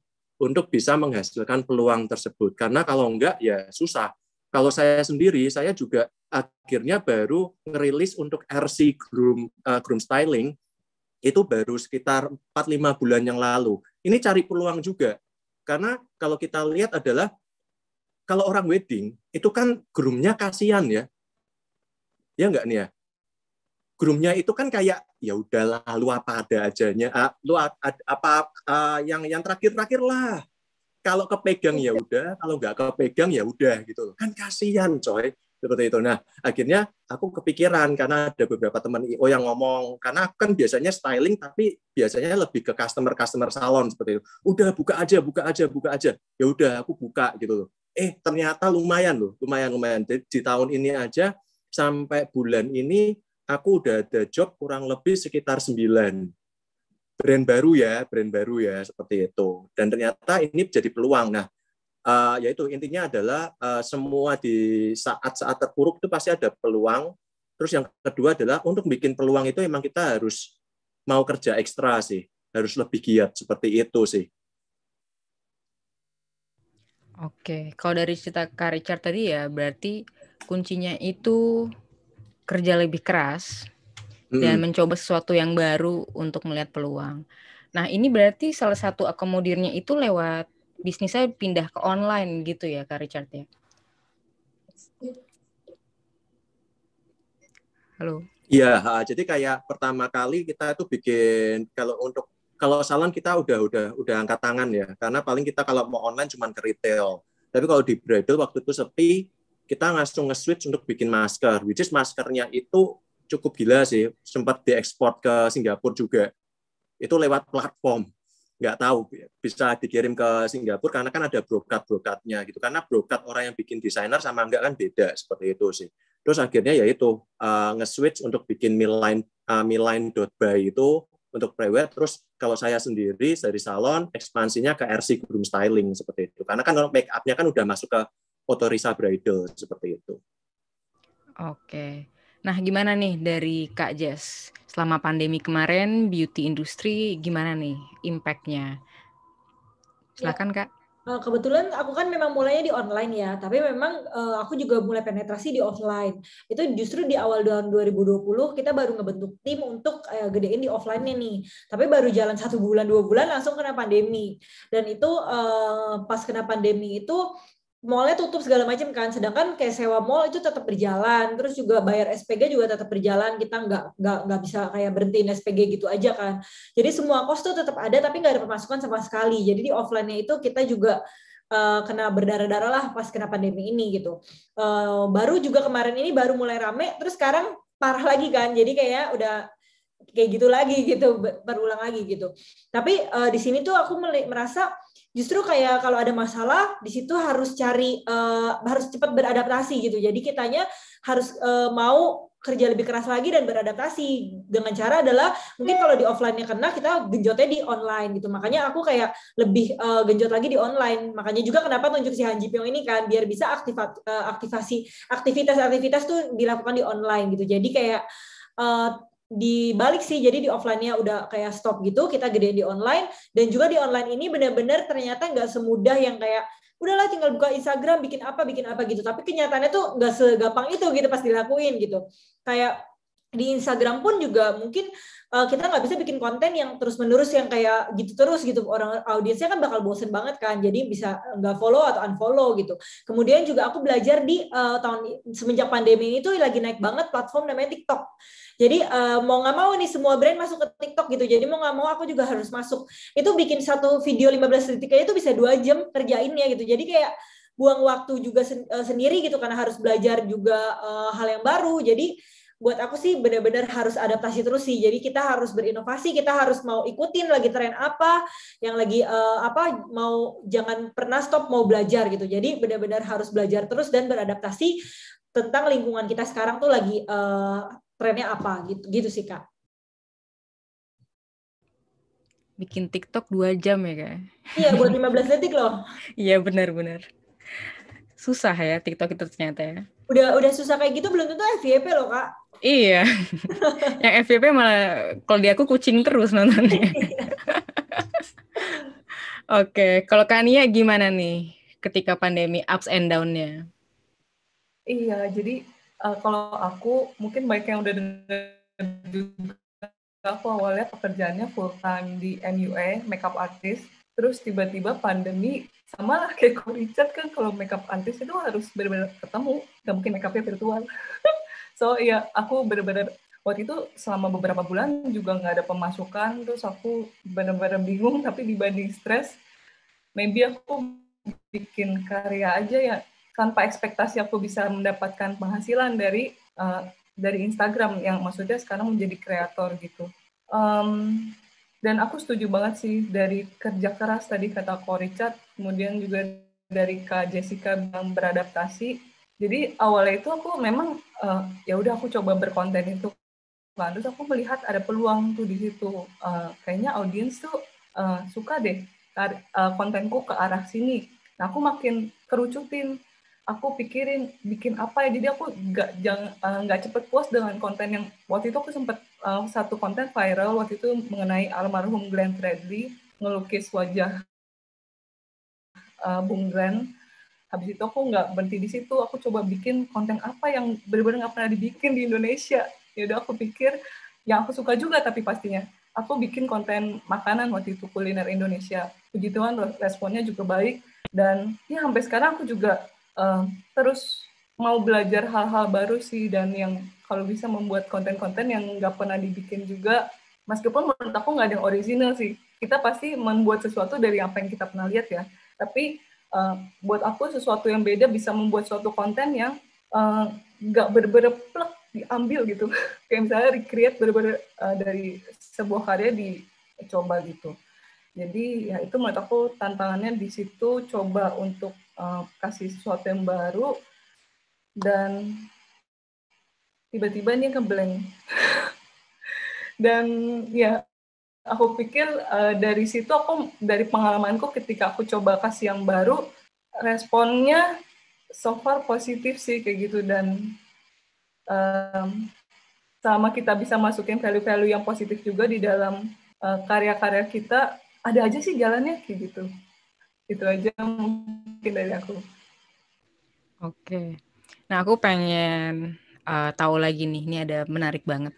untuk bisa menghasilkan peluang tersebut. Karena kalau enggak ya susah. Kalau saya sendiri, saya juga akhirnya baru ngerilis untuk RC Groom, uh, Groom Styling, itu baru sekitar 4-5 bulan yang lalu. Ini cari peluang juga. Karena kalau kita lihat adalah, kalau orang wedding, itu kan groomnya kasihan ya. Ya enggak nih ya? Groomnya itu kan kayak, ya udahlah lu apa ada ajanya, Uh, lu apa, apa uh, yang yang terakhir-terakhir lah kalau kepegang ya iya. udah, kalau nggak kepegang ya udah gitu. Kan kasihan coy seperti itu. Nah, akhirnya aku kepikiran karena ada beberapa teman IO yang ngomong karena aku kan biasanya styling tapi biasanya lebih ke customer customer salon seperti itu. Udah buka aja, buka aja, buka aja. Ya udah aku buka gitu loh. Eh, ternyata lumayan loh, lumayan lumayan. Di, di tahun ini aja sampai bulan ini aku udah ada job kurang lebih sekitar 9 brand baru ya, brand baru ya seperti itu. Dan ternyata ini jadi peluang. Nah, uh, yaitu intinya adalah uh, semua di saat-saat terpuruk itu pasti ada peluang. Terus yang kedua adalah untuk bikin peluang itu emang kita harus mau kerja ekstra sih, harus lebih giat seperti itu sih. Oke, kalau dari cerita Kak Richard tadi ya berarti kuncinya itu kerja lebih keras, hmm. dan mencoba sesuatu yang baru untuk melihat peluang. Nah, ini berarti salah satu akomodirnya itu lewat bisnis saya pindah ke online gitu ya, Kak Richard ya. Halo. Iya, jadi kayak pertama kali kita itu bikin kalau untuk kalau salon kita udah udah udah angkat tangan ya, karena paling kita kalau mau online cuma ke retail. Tapi kalau di bridal waktu itu sepi, kita langsung nge-switch untuk bikin masker. Which is maskernya itu cukup gila sih sempat diekspor ke Singapura juga itu lewat platform nggak tahu bisa dikirim ke Singapura karena kan ada brokat brokatnya gitu karena brokat orang yang bikin desainer sama enggak kan beda seperti itu sih terus akhirnya yaitu uh, eh, nge-switch untuk bikin miline uh, miline.by itu untuk private terus kalau saya sendiri dari salon ekspansinya ke RC groom styling seperti itu karena kan make upnya kan udah masuk ke otorisa bridal seperti itu oke Nah, gimana nih dari Kak Jess? Selama pandemi kemarin, beauty industry gimana nih impact-nya? Ya. Silahkan, Kak. Eh, kebetulan aku kan memang mulainya di online ya, tapi memang eh, aku juga mulai penetrasi di offline. Itu justru di awal tahun 2020 kita baru ngebentuk tim untuk eh, gedein di offline-nya nih. Tapi baru jalan satu bulan dua bulan langsung kena pandemi. Dan itu pas kena pandemi itu mallnya tutup segala macam kan sedangkan kayak sewa mall itu tetap berjalan terus juga bayar SPG juga tetap berjalan kita nggak nggak nggak bisa kayak berhentiin SPG gitu aja kan jadi semua kos tuh tetap ada tapi nggak ada pemasukan sama sekali jadi di offline-nya itu kita juga uh, kena berdarah-darah lah pas kena pandemi ini gitu uh, baru juga kemarin ini baru mulai rame terus sekarang parah lagi kan jadi kayak udah kayak gitu lagi gitu berulang lagi gitu tapi uh, di sini tuh aku merasa justru kayak kalau ada masalah di situ harus cari uh, harus cepat beradaptasi gitu jadi kitanya harus uh, mau kerja lebih keras lagi dan beradaptasi dengan cara adalah mungkin kalau di offline-nya kena kita genjotnya di online gitu makanya aku kayak lebih uh, genjot lagi di online makanya juga kenapa tunjuk si Han Pyong ini kan biar bisa aktif uh, aktivasi aktivitas-aktivitas tuh dilakukan di online gitu jadi kayak uh, dibalik sih jadi di offline-nya udah kayak stop gitu kita gede di online dan juga di online ini benar-benar ternyata nggak semudah yang kayak udahlah tinggal buka Instagram bikin apa bikin apa gitu tapi kenyataannya tuh nggak segampang itu gitu pas dilakuin gitu kayak di Instagram pun juga mungkin uh, kita nggak bisa bikin konten yang terus menerus yang kayak gitu terus gitu orang audiensnya kan bakal bosen banget kan jadi bisa eh, nggak follow atau unfollow gitu kemudian juga aku belajar di uh, tahun semenjak pandemi itu lagi naik banget platform namanya TikTok jadi uh, mau nggak mau nih semua brand masuk ke TikTok gitu jadi mau nggak mau aku juga harus masuk itu bikin satu video 15 detik aja itu bisa dua jam kerjainnya gitu jadi kayak buang waktu juga sen uh, sendiri gitu karena harus belajar juga uh, hal yang baru jadi buat aku sih benar-benar harus adaptasi terus sih. Jadi kita harus berinovasi, kita harus mau ikutin lagi tren apa, yang lagi uh, apa mau jangan pernah stop mau belajar gitu. Jadi benar-benar harus belajar terus dan beradaptasi tentang lingkungan kita sekarang tuh lagi uh, trennya apa gitu gitu sih kak. Bikin TikTok dua jam ya kak? Iya buat 15 detik loh. Iya benar-benar. Susah ya TikTok itu ternyata ya. Udah udah susah kayak gitu belum tentu FYP loh kak. Iya. yang FYP malah kalau di aku kucing terus nontonnya. Iya. Oke, okay. kalau Kania gimana nih ketika pandemi ups and down-nya? Iya, jadi uh, kalau aku mungkin baik yang udah dengar juga aku awalnya pekerjaannya full time di MUA makeup artist terus tiba-tiba pandemi sama lah kayak Richard kan kalau makeup artist itu harus benar-benar ketemu nggak mungkin makeupnya virtual so ya aku bener-bener waktu itu selama beberapa bulan juga nggak ada pemasukan terus aku benar-benar bingung tapi dibanding stres maybe aku bikin karya aja ya tanpa ekspektasi aku bisa mendapatkan penghasilan dari uh, dari Instagram yang maksudnya sekarang menjadi kreator gitu um, dan aku setuju banget sih dari kerja keras tadi kata Ko Richard kemudian juga dari Kak Jessica yang beradaptasi jadi awalnya itu aku memang uh, ya udah aku coba berkonten itu kan terus aku melihat ada peluang tuh di situ uh, kayaknya audiens tuh uh, suka deh uh, kontenku ke arah sini nah aku makin kerucutin aku pikirin bikin apa ya jadi aku nggak jangan nggak uh, cepet puas dengan konten yang waktu itu aku sempet uh, satu konten viral waktu itu mengenai almarhum Glenn Fredly ngelukis wajah uh, Bung Glenn habis itu aku nggak berhenti di situ aku coba bikin konten apa yang benar-benar nggak pernah dibikin di Indonesia ya udah aku pikir yang aku suka juga tapi pastinya aku bikin konten makanan waktu itu kuliner Indonesia puji Tuhan responnya juga baik dan ya sampai sekarang aku juga uh, terus mau belajar hal-hal baru sih dan yang kalau bisa membuat konten-konten yang nggak pernah dibikin juga meskipun menurut aku nggak ada yang original sih kita pasti membuat sesuatu dari apa yang kita pernah lihat ya tapi uh, buat aku sesuatu yang beda bisa membuat suatu konten yang eh, nggak uh, berbeda plek diambil gitu kayak misalnya recreate bener uh, eh, dari sebuah karya dicoba gitu jadi ya itu menurut aku tantangannya di situ coba untuk uh, kasih sesuatu yang baru dan tiba-tiba ini kebleng dan ya aku pikir uh, dari situ aku dari pengalamanku ketika aku coba kasih yang baru responnya so far positif sih kayak gitu dan um, sama kita bisa masukin value-value yang positif juga di dalam eh, karya-karya uh, kita ada aja sih jalannya kayak gitu itu aja mungkin dari aku oke nah aku pengen uh, tahu lagi nih ini ada menarik banget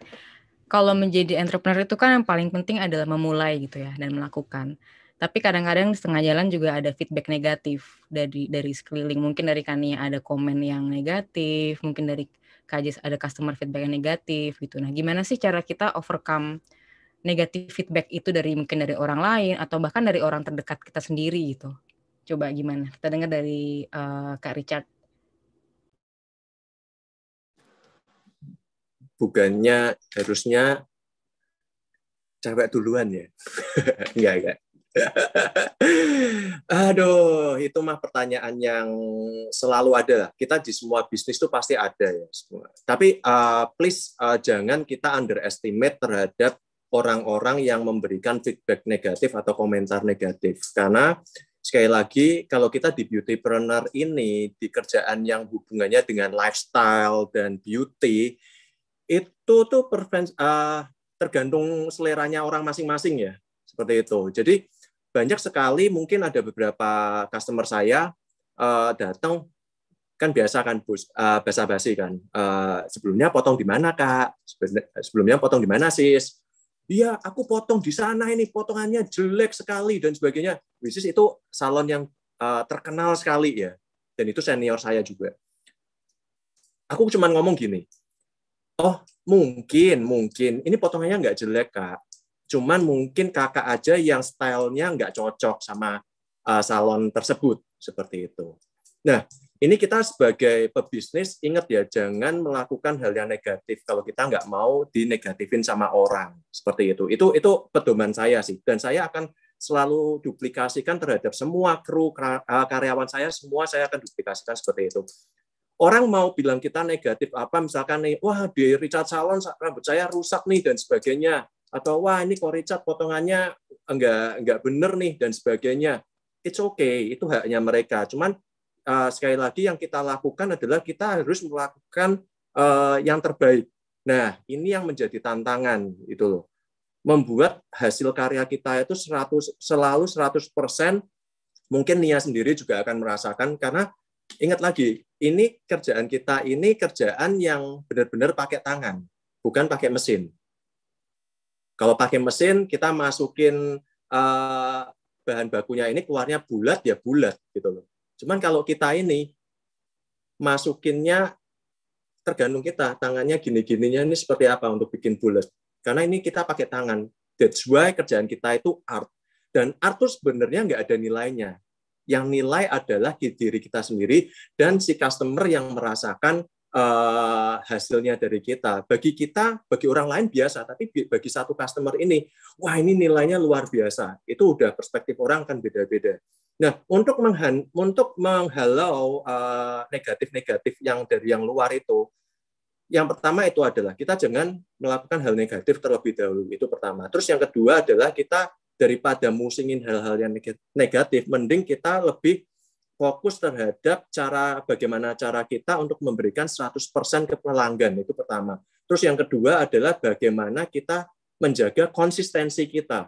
kalau menjadi entrepreneur itu kan yang paling penting adalah memulai gitu ya dan melakukan. Tapi kadang-kadang setengah jalan juga ada feedback negatif dari dari sekeliling. Mungkin dari Kania ada komen yang negatif, mungkin dari Kajis ada customer feedback yang negatif gitu. Nah, gimana sih cara kita overcome negatif feedback itu dari mungkin dari orang lain atau bahkan dari orang terdekat kita sendiri gitu? Coba gimana? Kita dengar dari uh, Kak Richard. bukannya harusnya cewek duluan ya? enggak, enggak. Aduh, itu mah pertanyaan yang selalu ada. Kita di semua bisnis itu pasti ada ya semua. Tapi uh, please uh, jangan kita underestimate terhadap orang-orang yang memberikan feedback negatif atau komentar negatif. Karena sekali lagi kalau kita di beautypreneur ini di kerjaan yang hubungannya dengan lifestyle dan beauty itu tuh preference, uh, tergantung seleranya orang masing-masing ya seperti itu. Jadi banyak sekali mungkin ada beberapa customer saya uh, datang kan biasa kan bus uh, basa-basi kan uh, sebelumnya potong di mana kak sebelumnya potong di mana sis iya aku potong di sana ini potongannya jelek sekali dan sebagainya bisnis itu salon yang uh, terkenal sekali ya dan itu senior saya juga aku cuma ngomong gini Oh, mungkin, mungkin. Ini potongannya nggak jelek, Kak. Cuman mungkin kakak aja yang stylenya nggak cocok sama uh, salon tersebut. Seperti itu. Nah, ini kita sebagai pebisnis, ingat ya, jangan melakukan hal yang negatif kalau kita nggak mau dinegatifin sama orang. Seperti itu. Itu itu pedoman saya sih. Dan saya akan selalu duplikasikan terhadap semua kru eh, karyawan saya, semua saya akan duplikasikan seperti itu orang mau bilang kita negatif apa, misalkan nih, wah di Richard Salon rambut saya rusak nih dan sebagainya, atau wah ini kok Richard potongannya enggak enggak bener nih dan sebagainya. It's okay, itu haknya mereka. Cuman uh, sekali lagi yang kita lakukan adalah kita harus melakukan uh, yang terbaik. Nah, ini yang menjadi tantangan itu loh. Membuat hasil karya kita itu 100 selalu 100% mungkin Nia sendiri juga akan merasakan karena ingat lagi, ini kerjaan kita ini kerjaan yang benar-benar pakai tangan, bukan pakai mesin. Kalau pakai mesin, kita masukin uh, bahan bakunya ini keluarnya bulat ya bulat gitu loh. Cuman kalau kita ini masukinnya tergantung kita tangannya gini-gininya ini seperti apa untuk bikin bulat karena ini kita pakai tangan that's why kerjaan kita itu art dan art itu sebenarnya nggak ada nilainya yang nilai adalah di diri kita sendiri dan si customer yang merasakan uh, hasilnya dari kita. Bagi kita, bagi orang lain biasa, tapi bagi satu customer ini, wah ini nilainya luar biasa. Itu udah perspektif orang kan beda-beda. Nah, untuk menghan untuk menghalau eh, negatif-negatif uh, yang dari yang luar itu, yang pertama itu adalah kita jangan melakukan hal negatif terlebih dahulu. Itu pertama. Terus yang kedua adalah kita daripada musingin hal-hal yang negatif, mending kita lebih fokus terhadap cara bagaimana cara kita untuk memberikan 100% ke pelanggan itu pertama. Terus yang kedua adalah bagaimana kita menjaga konsistensi kita.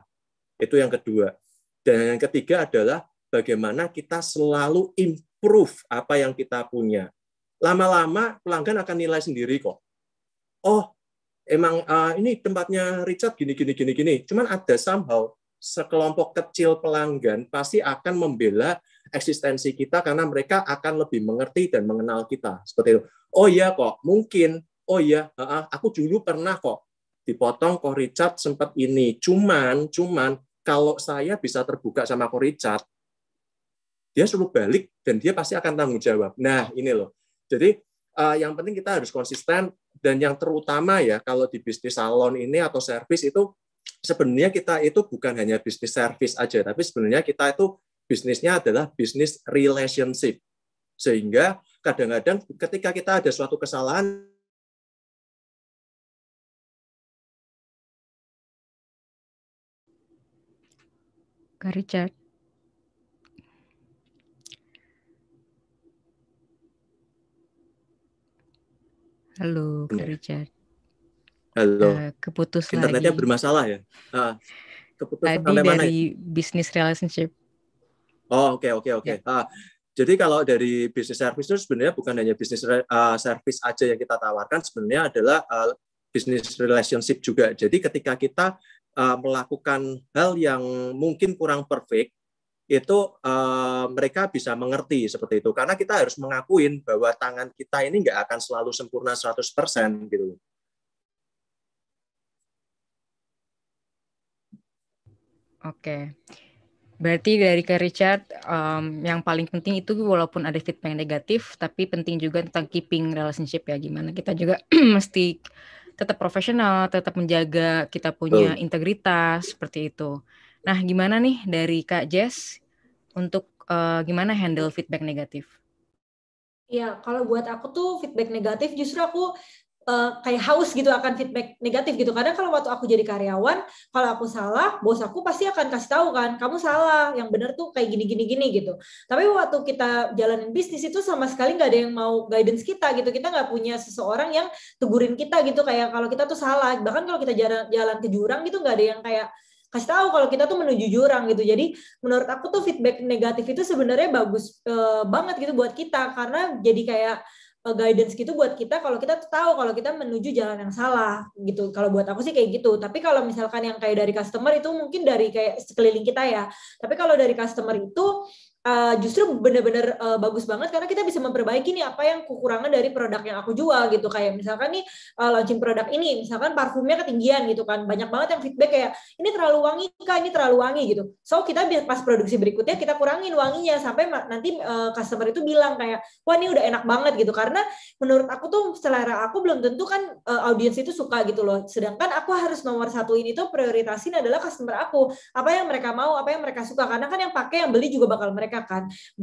Itu yang kedua. Dan yang ketiga adalah bagaimana kita selalu improve apa yang kita punya. Lama-lama pelanggan akan nilai sendiri kok. Oh, emang uh, ini tempatnya Richard gini gini gini gini. Cuman ada somehow sekelompok kecil pelanggan pasti akan membela eksistensi kita karena mereka akan lebih mengerti dan mengenal kita. Seperti itu. Oh ya kok, mungkin. Oh ya aku dulu pernah kok dipotong kok Richard sempat ini. Cuman, cuman kalau saya bisa terbuka sama kok Richard, dia suruh balik dan dia pasti akan tanggung jawab. Nah, ini loh. Jadi eh, yang penting kita harus konsisten dan yang terutama ya kalau di bisnis salon ini atau servis itu sebenarnya kita itu bukan hanya bisnis service aja, tapi sebenarnya kita itu bisnisnya adalah bisnis relationship. Sehingga kadang-kadang ketika kita ada suatu kesalahan, Kak Richard. Halo, Kak Richard. Halo. Uh, keputus Internetnya lagi. bermasalah ya? Uh, keputus Tadi dari mana? bisnis relationship. Oh oke oke oke. Ya. Ah, jadi kalau dari bisnis service itu sebenarnya bukan hanya bisnis uh, ah, service aja yang kita tawarkan, sebenarnya adalah uh, bisnis relationship juga. Jadi ketika kita uh, melakukan hal yang mungkin kurang perfect, itu uh, mereka bisa mengerti seperti itu. Karena kita harus mengakuin bahwa tangan kita ini nggak akan selalu sempurna 100% gitu. Oke. Berarti dari ke Richard, um, yang paling penting itu walaupun ada feedback negatif, tapi penting juga tentang keeping relationship ya. Gimana kita juga mesti tetap profesional, tetap menjaga kita punya oh. integritas seperti itu. Nah, gimana nih dari Kak Jess untuk uh, gimana handle feedback negatif? Ya, kalau buat aku tuh feedback negatif justru aku Eh, kayak haus gitu akan feedback negatif gitu. karena kalau waktu aku jadi karyawan, kalau aku salah, bos aku pasti akan kasih tahu kan, kamu salah, yang benar tuh kayak gini gini gini gitu. Tapi waktu kita jalanin bisnis itu sama sekali nggak ada yang mau guidance kita gitu. Kita nggak punya seseorang yang tegurin kita gitu kayak kalau kita tuh salah. Bahkan kalau kita jalan jalan ke jurang gitu nggak ada yang kayak kasih tahu kalau kita tuh menuju jurang gitu. Jadi menurut aku tuh feedback negatif itu sebenarnya bagus e, banget gitu buat kita karena jadi kayak Eh, guidance gitu buat kita kalau kita tahu kalau kita menuju jalan yang salah gitu. Kalau buat aku sih kayak gitu. Tapi kalau misalkan yang kayak dari customer itu mungkin dari kayak sekeliling kita ya. Tapi kalau dari customer itu uh, justru benar-benar uh, eh, bagus banget karena kita bisa memperbaiki nih apa yang kekurangan dari produk yang aku jual gitu kayak misalkan nih uh, launching produk ini misalkan parfumnya ketinggian gitu kan banyak banget yang feedback kayak ini terlalu wangi kak ini terlalu wangi gitu so kita pas produksi berikutnya kita kurangin wanginya sampai nanti uh, customer itu bilang kayak wah ini udah enak banget gitu karena menurut aku tuh selera aku belum tentu kan uh, audiens itu suka gitu loh sedangkan aku harus nomor satu ini tuh prioritasin adalah customer aku apa yang mereka mau apa yang mereka suka karena kan yang pakai yang beli juga bakal mereka mereka kan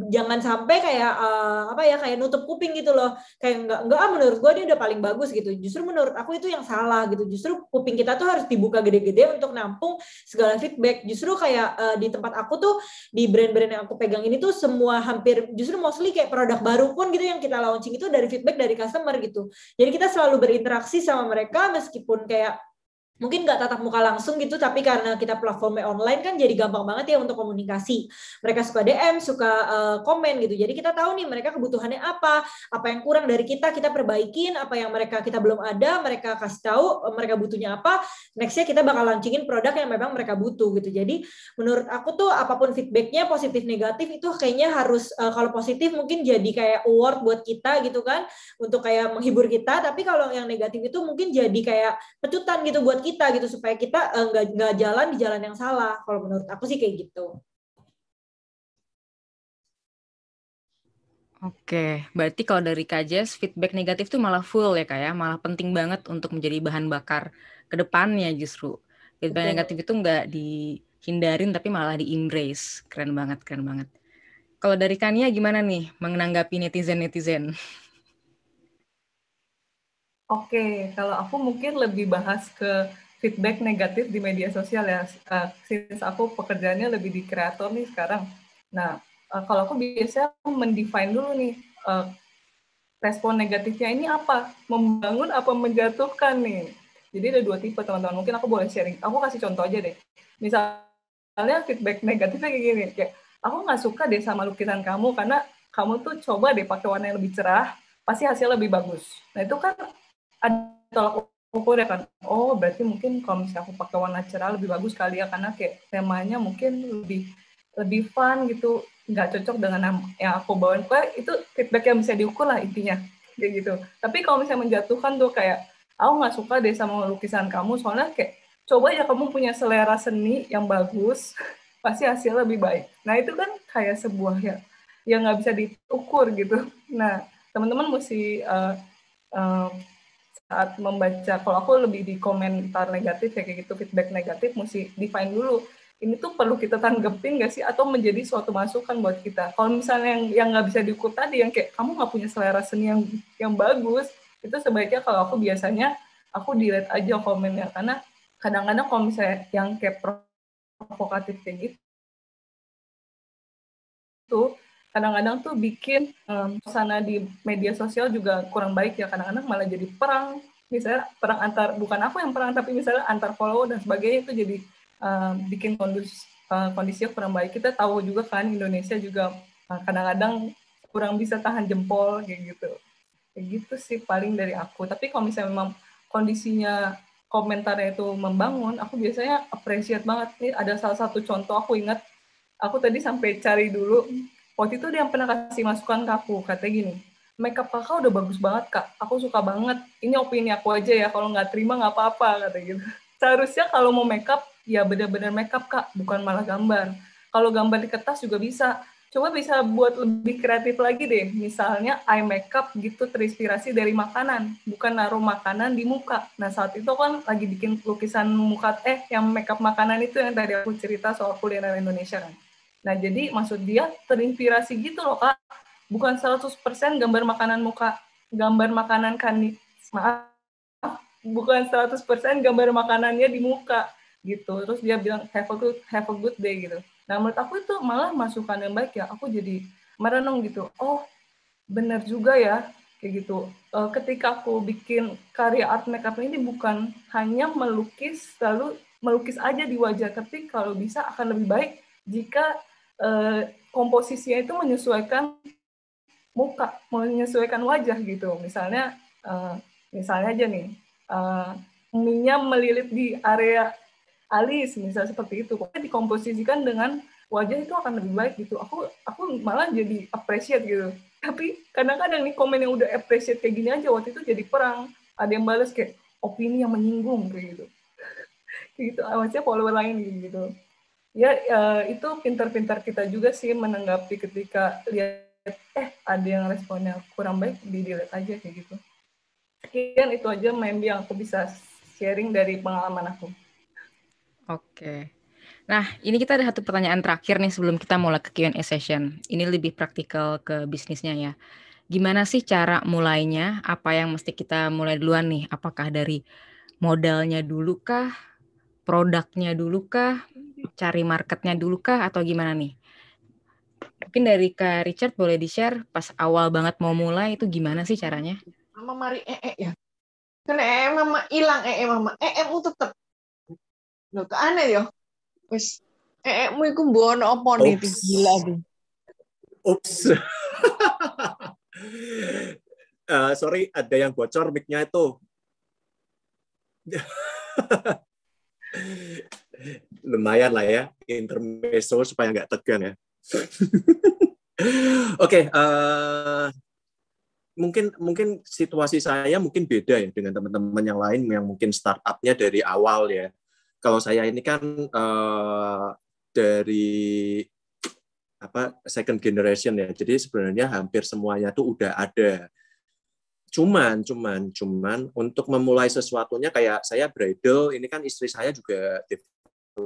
jangan sampai kayak uh, apa ya kayak nutup kuping gitu loh kayak nggak nggak ah, menurut gue dia udah paling bagus gitu justru menurut aku itu yang salah gitu justru kuping kita tuh harus dibuka gede-gede untuk nampung segala feedback justru kayak uh, di tempat aku tuh di brand-brand yang aku pegang ini tuh semua hampir justru mostly kayak produk baru pun gitu yang kita launching itu dari feedback dari customer gitu jadi kita selalu berinteraksi sama mereka meskipun kayak mungkin nggak tatap muka langsung gitu tapi karena kita platformnya online kan jadi gampang banget ya untuk komunikasi mereka suka DM suka uh, komen gitu jadi kita tahu nih mereka kebutuhannya apa apa yang kurang dari kita kita perbaikin apa yang mereka kita belum ada mereka kasih tahu eh, mereka butuhnya apa nextnya kita bakal launchingin produk yang memang mereka butuh gitu jadi menurut aku tuh apapun feedbacknya positif negatif itu kayaknya harus uh, kalau positif mungkin jadi kayak award buat kita gitu kan untuk kayak menghibur kita tapi kalau yang negatif itu mungkin jadi kayak pecutan gitu buat kita kita gitu supaya kita eh, nggak uh, nggak jalan di jalan yang salah kalau menurut aku sih kayak gitu. Oke, berarti kalau dari Kajes feedback negatif tuh malah full ya kayak ya? malah penting banget untuk menjadi bahan bakar ke depannya justru. Feedback Betul. negatif itu nggak dihindarin tapi malah di embrace. Keren banget, keren banget. Kalau dari Kania gimana nih menanggapi netizen-netizen? Oke, kalau aku mungkin lebih bahas ke feedback negatif di media sosial ya. Uh, aku pekerjaannya lebih di kreator nih sekarang. Nah, uh, kalau aku biasanya mendefine dulu nih uh, respon negatifnya ini apa? Membangun apa menjatuhkan nih? Jadi ada dua tipe teman-teman. Mungkin aku boleh sharing. Aku kasih contoh aja deh. Misalnya feedback negatifnya kayak gini, kayak aku nggak suka deh sama lukisan kamu karena kamu tuh coba deh pakai warna yang lebih cerah, pasti hasilnya lebih bagus. Nah itu kan ada tolak ukur ya kan oh berarti mungkin kalau misalnya aku pakai warna cerah lebih bagus kali ya karena kayak temanya mungkin lebih lebih fun gitu nggak cocok dengan yang aku bawain kayak itu feedback yang bisa diukur lah intinya kayak gitu tapi kalau misalnya menjatuhkan tuh kayak aku nggak suka deh sama lukisan kamu soalnya kayak coba ya kamu punya selera seni yang bagus pasti hasil lebih baik nah itu kan kayak sebuah ya yang nggak bisa diukur gitu nah teman-teman mesti uh, uh, saat membaca kalau aku lebih di komentar negatif ya kayak gitu feedback negatif mesti define dulu ini tuh perlu kita tanggepin gak sih atau menjadi suatu masukan buat kita kalau misalnya yang yang nggak bisa diukur tadi yang kayak kamu nggak punya selera seni yang yang bagus itu sebaiknya kalau aku biasanya aku delete aja komennya karena kadang-kadang kalau misalnya yang kayak provokatif kayak gitu kadang-kadang tuh bikin um, suasana di media sosial juga kurang baik ya kadang-kadang malah jadi perang misalnya perang antar bukan aku yang perang tapi misalnya antar follow dan sebagainya itu jadi um, bikin kondus uh, eh, kondisi kurang baik kita tahu juga kan Indonesia juga kadang eh, kadang-kadang kurang bisa tahan jempol kayak gitu kayak gitu sih paling dari aku tapi kalau misalnya memang kondisinya komentarnya itu membangun aku biasanya appreciate banget nih ada salah satu contoh aku ingat aku tadi sampai cari dulu waktu itu dia yang pernah kasih masukan ke aku katanya gini makeup kakak udah bagus banget kak aku suka banget ini opini aku aja ya kalau nggak terima nggak apa-apa kata gitu seharusnya kalau mau makeup ya benar-benar makeup kak bukan malah gambar kalau gambar di kertas juga bisa coba bisa buat lebih kreatif lagi deh. Misalnya eye makeup gitu terinspirasi dari makanan, bukan naruh makanan di muka. Nah saat itu kan lagi bikin lukisan muka eh yang makeup makanan itu yang tadi aku cerita soal kuliner Indonesia kan. Nah, jadi maksud dia terinspirasi gitu loh, Kak. Bukan 100% gambar makanan muka, gambar makanan kan Maaf, bukan 100% gambar makanannya di muka gitu. Terus dia bilang have a good have a good day gitu. Nah, menurut aku itu malah masukan yang baik ya. Aku jadi merenung gitu. Oh, benar juga ya kayak gitu. Eh, ketika aku bikin karya art makeup ini bukan hanya melukis lalu melukis aja di wajah, tapi kalau bisa akan lebih baik jika Eh, komposisinya itu menyesuaikan muka, menyesuaikan wajah gitu. Misalnya, eh, misalnya aja nih, eh, minyak melilit di area alis, misalnya seperti itu. Pokoknya dikomposisikan dengan wajah itu akan lebih baik gitu. Aku aku malah jadi appreciate gitu. Tapi kadang-kadang nih komen yang udah appreciate kayak gini aja waktu itu jadi perang. Ada yang balas kayak opini yang menyinggung kayak gitu. gitu, maksudnya follower lain gitu ya eh, itu pintar-pintar kita juga sih menanggapi ketika lihat eh ada yang responnya kurang baik di delete aja kayak gitu sekian itu aja maybe yang aku bisa sharing dari pengalaman aku oke Nah, ini kita ada satu pertanyaan terakhir nih sebelum kita mulai ke Q&A session. Ini lebih praktikal ke bisnisnya ya. Gimana sih cara mulainya? Apa yang mesti kita mulai duluan nih? Apakah dari modalnya dulu kah? Produknya dulu kah? cari marketnya dulu kah atau gimana nih? Mungkin dari Kak Richard boleh di-share pas awal banget mau mulai itu gimana sih caranya? Mama mari ee eh, -e eh, ya. Kan eh mama hilang ee eh, -e mama. Ee mu tetep. Loh, ke aneh yo. Ya? Wis ee mu iku mbono opo nih gila tuh. Ups. uh, sorry, ada yang bocor mic-nya itu. lumayan lah ya intermezzo supaya nggak tegang ya. Oke, okay, uh, eh, mungkin mungkin situasi saya mungkin beda ya dengan teman-teman yang lain yang mungkin startupnya dari awal ya. Kalau saya ini kan uh, dari apa second generation ya, jadi sebenarnya hampir semuanya tuh udah ada. Cuman, cuman, cuman untuk memulai sesuatunya kayak saya bridal, ini kan istri saya juga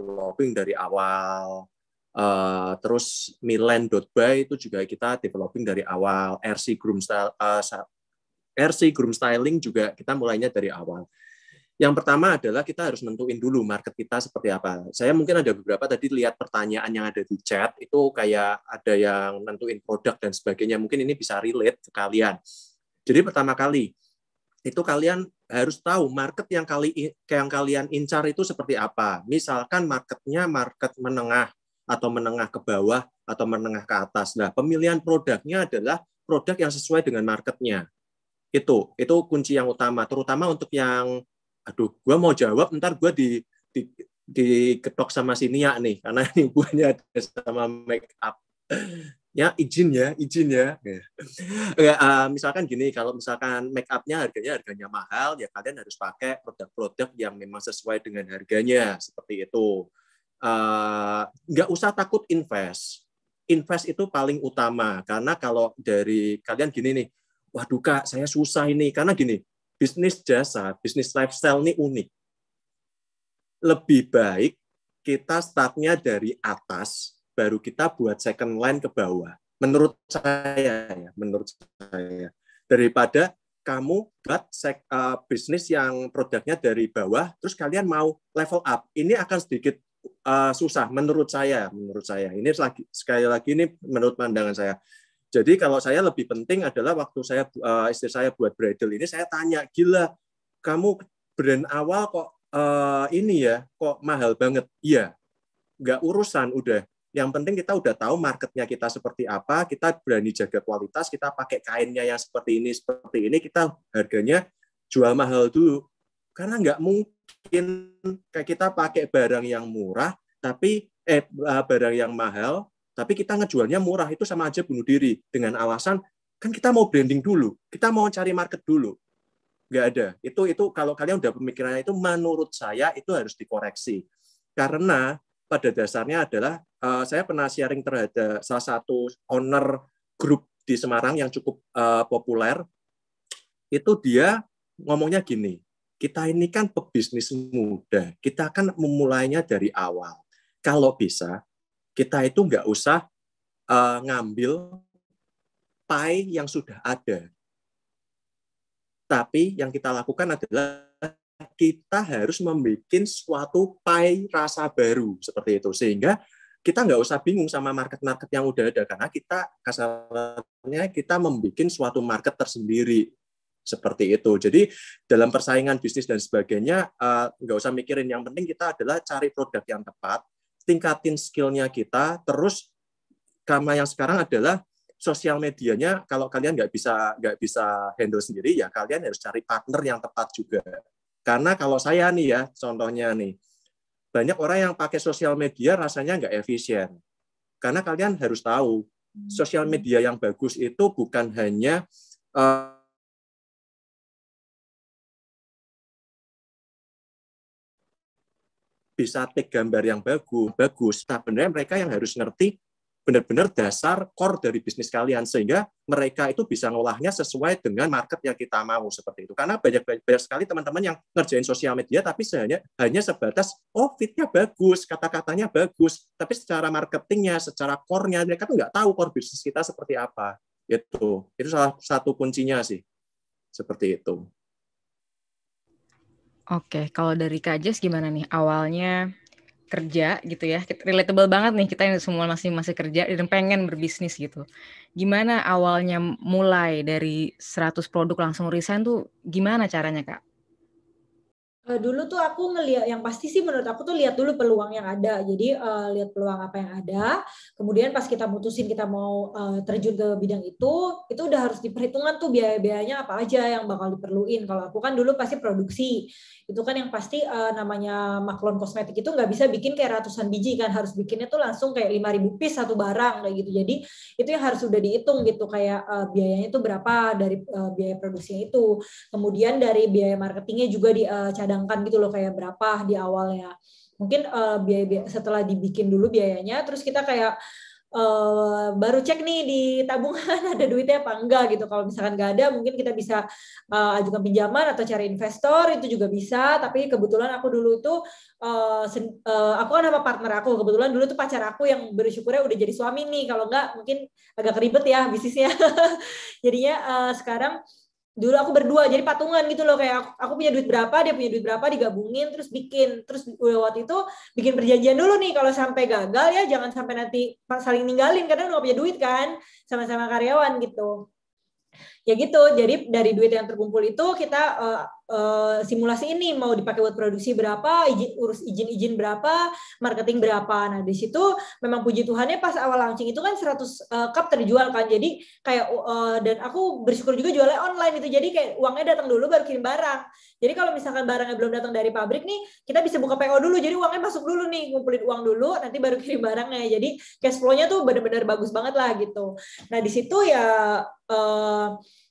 developing dari awal. Uh, terus Milan.by itu juga kita developing dari awal. RC Groom Style, uh, eh, RC Groom Styling juga kita mulainya dari awal. Yang pertama adalah kita harus nentuin dulu market kita seperti apa. Saya mungkin ada beberapa tadi lihat pertanyaan yang ada di chat itu kayak ada yang nentuin produk dan sebagainya. Mungkin ini bisa relate ke kalian. Jadi pertama kali itu kalian harus tahu market yang kali yang kalian incar itu seperti apa. Misalkan marketnya market menengah atau menengah ke bawah atau menengah ke atas. Nah, pemilihan produknya adalah produk yang sesuai dengan marketnya. Itu itu kunci yang utama, terutama untuk yang aduh, gue mau jawab ntar gue di, di diketok sama si Nia nih karena ini gue ada sama make up ya izin ya izin ya uh, misalkan gini kalau misalkan make upnya harganya harganya mahal ya kalian harus pakai produk-produk yang memang sesuai dengan harganya seperti itu uh, nggak usah takut invest invest itu paling utama karena kalau dari kalian gini nih waduh kak saya susah ini karena gini bisnis jasa bisnis lifestyle ini unik lebih baik kita startnya dari atas baru kita buat second line ke bawah. Menurut saya ya, menurut saya daripada kamu buat sek, uh, eh, bisnis yang produknya dari bawah, terus kalian mau level up, ini akan sedikit uh, susah menurut saya. Menurut saya ini lagi sekali lagi ini menurut pandangan saya. Jadi kalau saya lebih penting adalah waktu saya uh, istri saya buat bridal ini saya tanya gila kamu brand awal kok uh, ini ya kok mahal banget? Iya, nggak urusan udah yang penting kita udah tahu marketnya kita seperti apa, kita berani jaga kualitas, kita pakai kainnya yang seperti ini, seperti ini, kita harganya jual mahal dulu. Karena nggak mungkin kayak kita pakai barang yang murah, tapi eh, eh barang yang mahal, tapi kita ngejualnya murah itu sama aja bunuh diri dengan alasan kan kita mau branding dulu, kita mau cari market dulu nggak ada. Itu itu kalau kalian udah pemikirannya itu menurut saya itu harus dikoreksi. Karena pada dasarnya adalah uh, saya pernah sharing terhadap salah satu owner grup di Semarang yang cukup uh, populer. Itu dia ngomongnya gini, kita ini kan pebisnis muda, kita akan memulainya dari awal. Kalau bisa, kita itu nggak usah uh, ngambil pie yang sudah ada. Tapi yang kita lakukan adalah kita harus membuat suatu pie rasa baru seperti itu sehingga kita nggak usah bingung sama market-market yang udah ada karena kita kasarnya kita membuat suatu market tersendiri seperti itu. Jadi dalam persaingan bisnis dan sebagainya uh, nggak usah mikirin yang penting kita adalah cari produk yang tepat, tingkatin skillnya kita, terus karena yang sekarang adalah sosial medianya kalau kalian nggak bisa nggak bisa handle sendiri ya kalian harus cari partner yang tepat juga karena kalau saya nih ya, contohnya nih, banyak orang yang pakai sosial media rasanya nggak efisien. Karena kalian harus tahu, hmm. sosial media yang bagus itu bukan hanya uh, bisa take gambar yang bagus, bagus. Sebenarnya mereka yang harus ngerti benar-benar dasar core dari bisnis kalian sehingga mereka itu bisa ngolahnya sesuai dengan market yang kita mau seperti itu. Karena banyak banyak sekali teman-teman yang ngerjain sosial media tapi hanya hanya sebatas oh fitnya bagus, kata-katanya bagus, tapi secara marketingnya, secara core-nya mereka tuh nggak tahu core bisnis kita seperti apa. Itu itu salah satu kuncinya sih. Seperti itu. Oke, kalau dari Kajes gimana nih awalnya kerja gitu ya relatable banget nih kita yang semua masih masih kerja dan pengen berbisnis gitu gimana awalnya mulai dari 100 produk langsung resign tuh gimana caranya kak Eh, dulu tuh aku ngelihat yang pasti sih menurut aku tuh lihat dulu peluang yang ada. Jadi uh, lihat peluang apa yang ada. Kemudian pas kita mutusin kita mau uh, terjun ke bidang itu, itu udah harus diperhitungan tuh biaya-biayanya apa aja yang bakal diperluin. Kalau aku kan dulu pasti produksi. Itu kan yang pasti uh, namanya maklon kosmetik itu nggak bisa bikin kayak ratusan biji kan harus bikinnya tuh langsung kayak 5000 piece satu barang kayak gitu. Jadi itu yang harus udah dihitung gitu kayak uh, biayanya itu berapa dari uh, biaya produksinya itu. Kemudian dari biaya marketingnya juga di uh, cadang dicadangkan gitu loh kayak berapa di awalnya mungkin uh, biaya, biaya setelah dibikin dulu biayanya terus kita kayak Uh, baru cek nih di tabungan ada duitnya apa enggak gitu. Kalau misalkan nggak ada, mungkin kita bisa uh, ajukan pinjaman atau cari investor itu juga bisa. Tapi kebetulan aku dulu itu uh, uh, aku kan sama partner aku kebetulan dulu tuh pacar aku yang bersyukurnya udah jadi suami nih. Kalau enggak mungkin agak ribet ya bisnisnya. Jadinya uh, sekarang uh, dulu aku berdua jadi patungan gitu loh kayak aku, punya duit berapa dia punya duit berapa digabungin terus bikin terus lewat itu bikin perjanjian dulu nih kalau sampai gagal ya jangan sampai nanti saling ninggalin karena nggak punya duit kan sama-sama karyawan gitu ya gitu jadi dari duit yang terkumpul itu kita uh, Eh, simulasi ini mau dipakai buat produksi berapa, izin, urus izin-izin berapa, marketing berapa. Nah, di situ memang puji Tuhannya pas awal launching itu kan 100 uh, eh, cup terjual kan. Jadi kayak uh, dan aku bersyukur juga jualnya online itu. Jadi kayak uangnya datang dulu baru kirim barang. Jadi kalau misalkan barangnya belum datang dari pabrik nih, kita bisa buka PO dulu. Jadi uangnya masuk dulu nih, ngumpulin uang dulu, nanti baru kirim barangnya. Jadi cash flow-nya tuh benar-benar bagus banget lah gitu. Nah, di situ ya uh,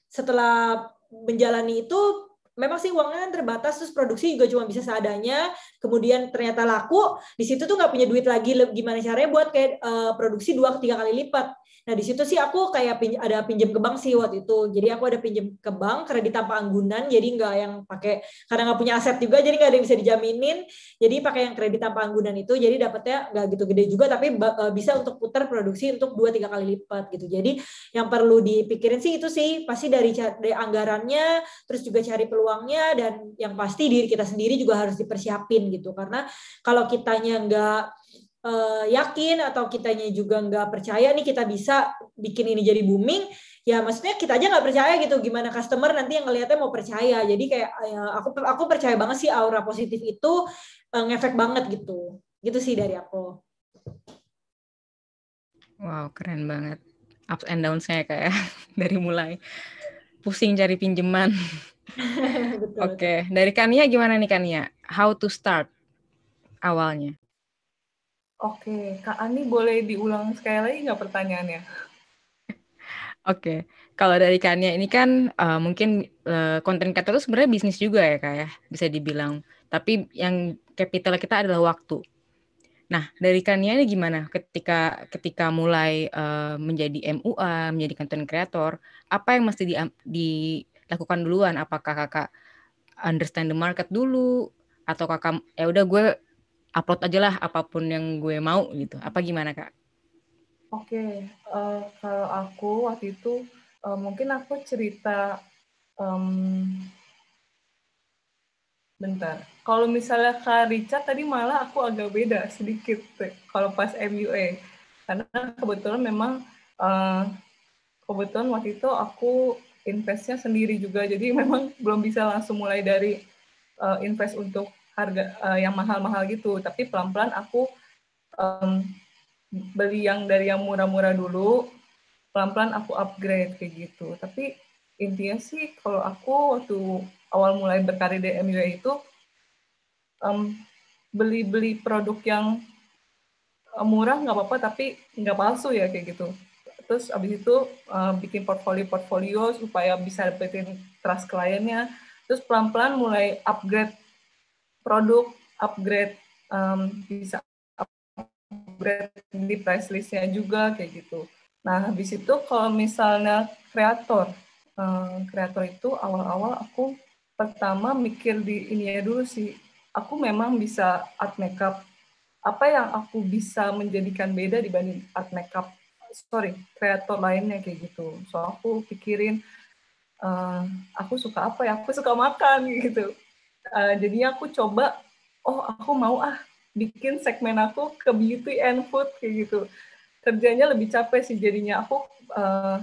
setelah menjalani itu memang sih uangnya kan terbatas terus produksi juga cuma bisa seadanya kemudian ternyata laku di situ tuh nggak punya duit lagi gimana caranya buat kayak uh, produksi dua tiga kali lipat Nah di situ sih aku kayak pinj ada pinjam ke bank sih waktu itu. Jadi aku ada pinjam ke bank kredit tanpa anggunan. Jadi nggak yang pakai karena nggak punya aset juga. Jadi nggak ada yang bisa dijaminin. Jadi pakai yang kredit tanpa anggunan itu. Jadi dapatnya nggak gitu gede juga, tapi e, bisa untuk putar produksi untuk dua tiga kali lipat gitu. Jadi yang perlu dipikirin sih itu sih pasti dari, dari anggarannya, terus juga cari peluangnya dan yang pasti diri kita sendiri juga harus dipersiapin gitu. Karena kalau kitanya nggak uh, yakin atau kitanya juga nggak percaya nih kita bisa bikin ini jadi booming ya maksudnya kita aja nggak percaya gitu gimana customer nanti yang ngelihatnya mau percaya jadi kayak ya, aku aku percaya banget sih aura positif itu uh, ngefek banget gitu gitu sih dari aku wow keren banget ups and downs saya kayak dari mulai pusing cari pinjaman oke okay. dari Kania gimana nih Kania how to start awalnya Oke, Kak Ani boleh diulang sekali lagi nggak pertanyaannya? Oke, kalau dari Kania ini kan uh, mungkin konten eh, uh, creator itu sebenarnya bisnis juga ya kak ya, bisa dibilang. Tapi yang capital kita adalah waktu. Nah, dari Kania ini gimana ketika ketika mulai uh, menjadi MUA, menjadi konten creator, apa yang mesti di, dilakukan duluan? Apakah kakak understand the market dulu atau kakak ya udah gue upload aja lah apapun yang gue mau gitu. Apa gimana kak? Oke, okay. uh, eh, kalau aku waktu itu uh, mungkin aku cerita um, bentar. Kalau misalnya Kak Richard tadi malah aku agak beda sedikit kalau pas MUA karena kebetulan memang uh, kebetulan waktu itu aku investnya sendiri juga jadi memang belum bisa langsung mulai dari uh, invest untuk harga uh, yang mahal-mahal gitu tapi pelan-pelan aku um, beli yang dari yang murah-murah dulu pelan-pelan aku upgrade kayak gitu tapi intinya sih kalau aku waktu awal mulai berkarir di MUA itu beli beli-beli produk yang eh, murah nggak apa-apa tapi nggak palsu ya kayak gitu terus abis itu uh, bikin portfolio portfolio supaya bisa dapetin trust kliennya terus pelan-pelan mulai upgrade produk upgrade um, bisa upgrade di price listnya juga kayak gitu. Nah habis itu kalau misalnya kreator, um, kreator itu awal-awal aku pertama mikir di ini ya dulu sih. Aku memang bisa art makeup. Apa yang aku bisa menjadikan beda dibanding art makeup? Sorry, kreator lainnya kayak gitu. So aku pikirin, uh, aku suka apa ya? Aku suka makan gitu uh, jadi aku coba oh aku mau ah bikin segmen aku ke beauty and food kayak gitu kerjanya lebih capek sih jadinya aku uh,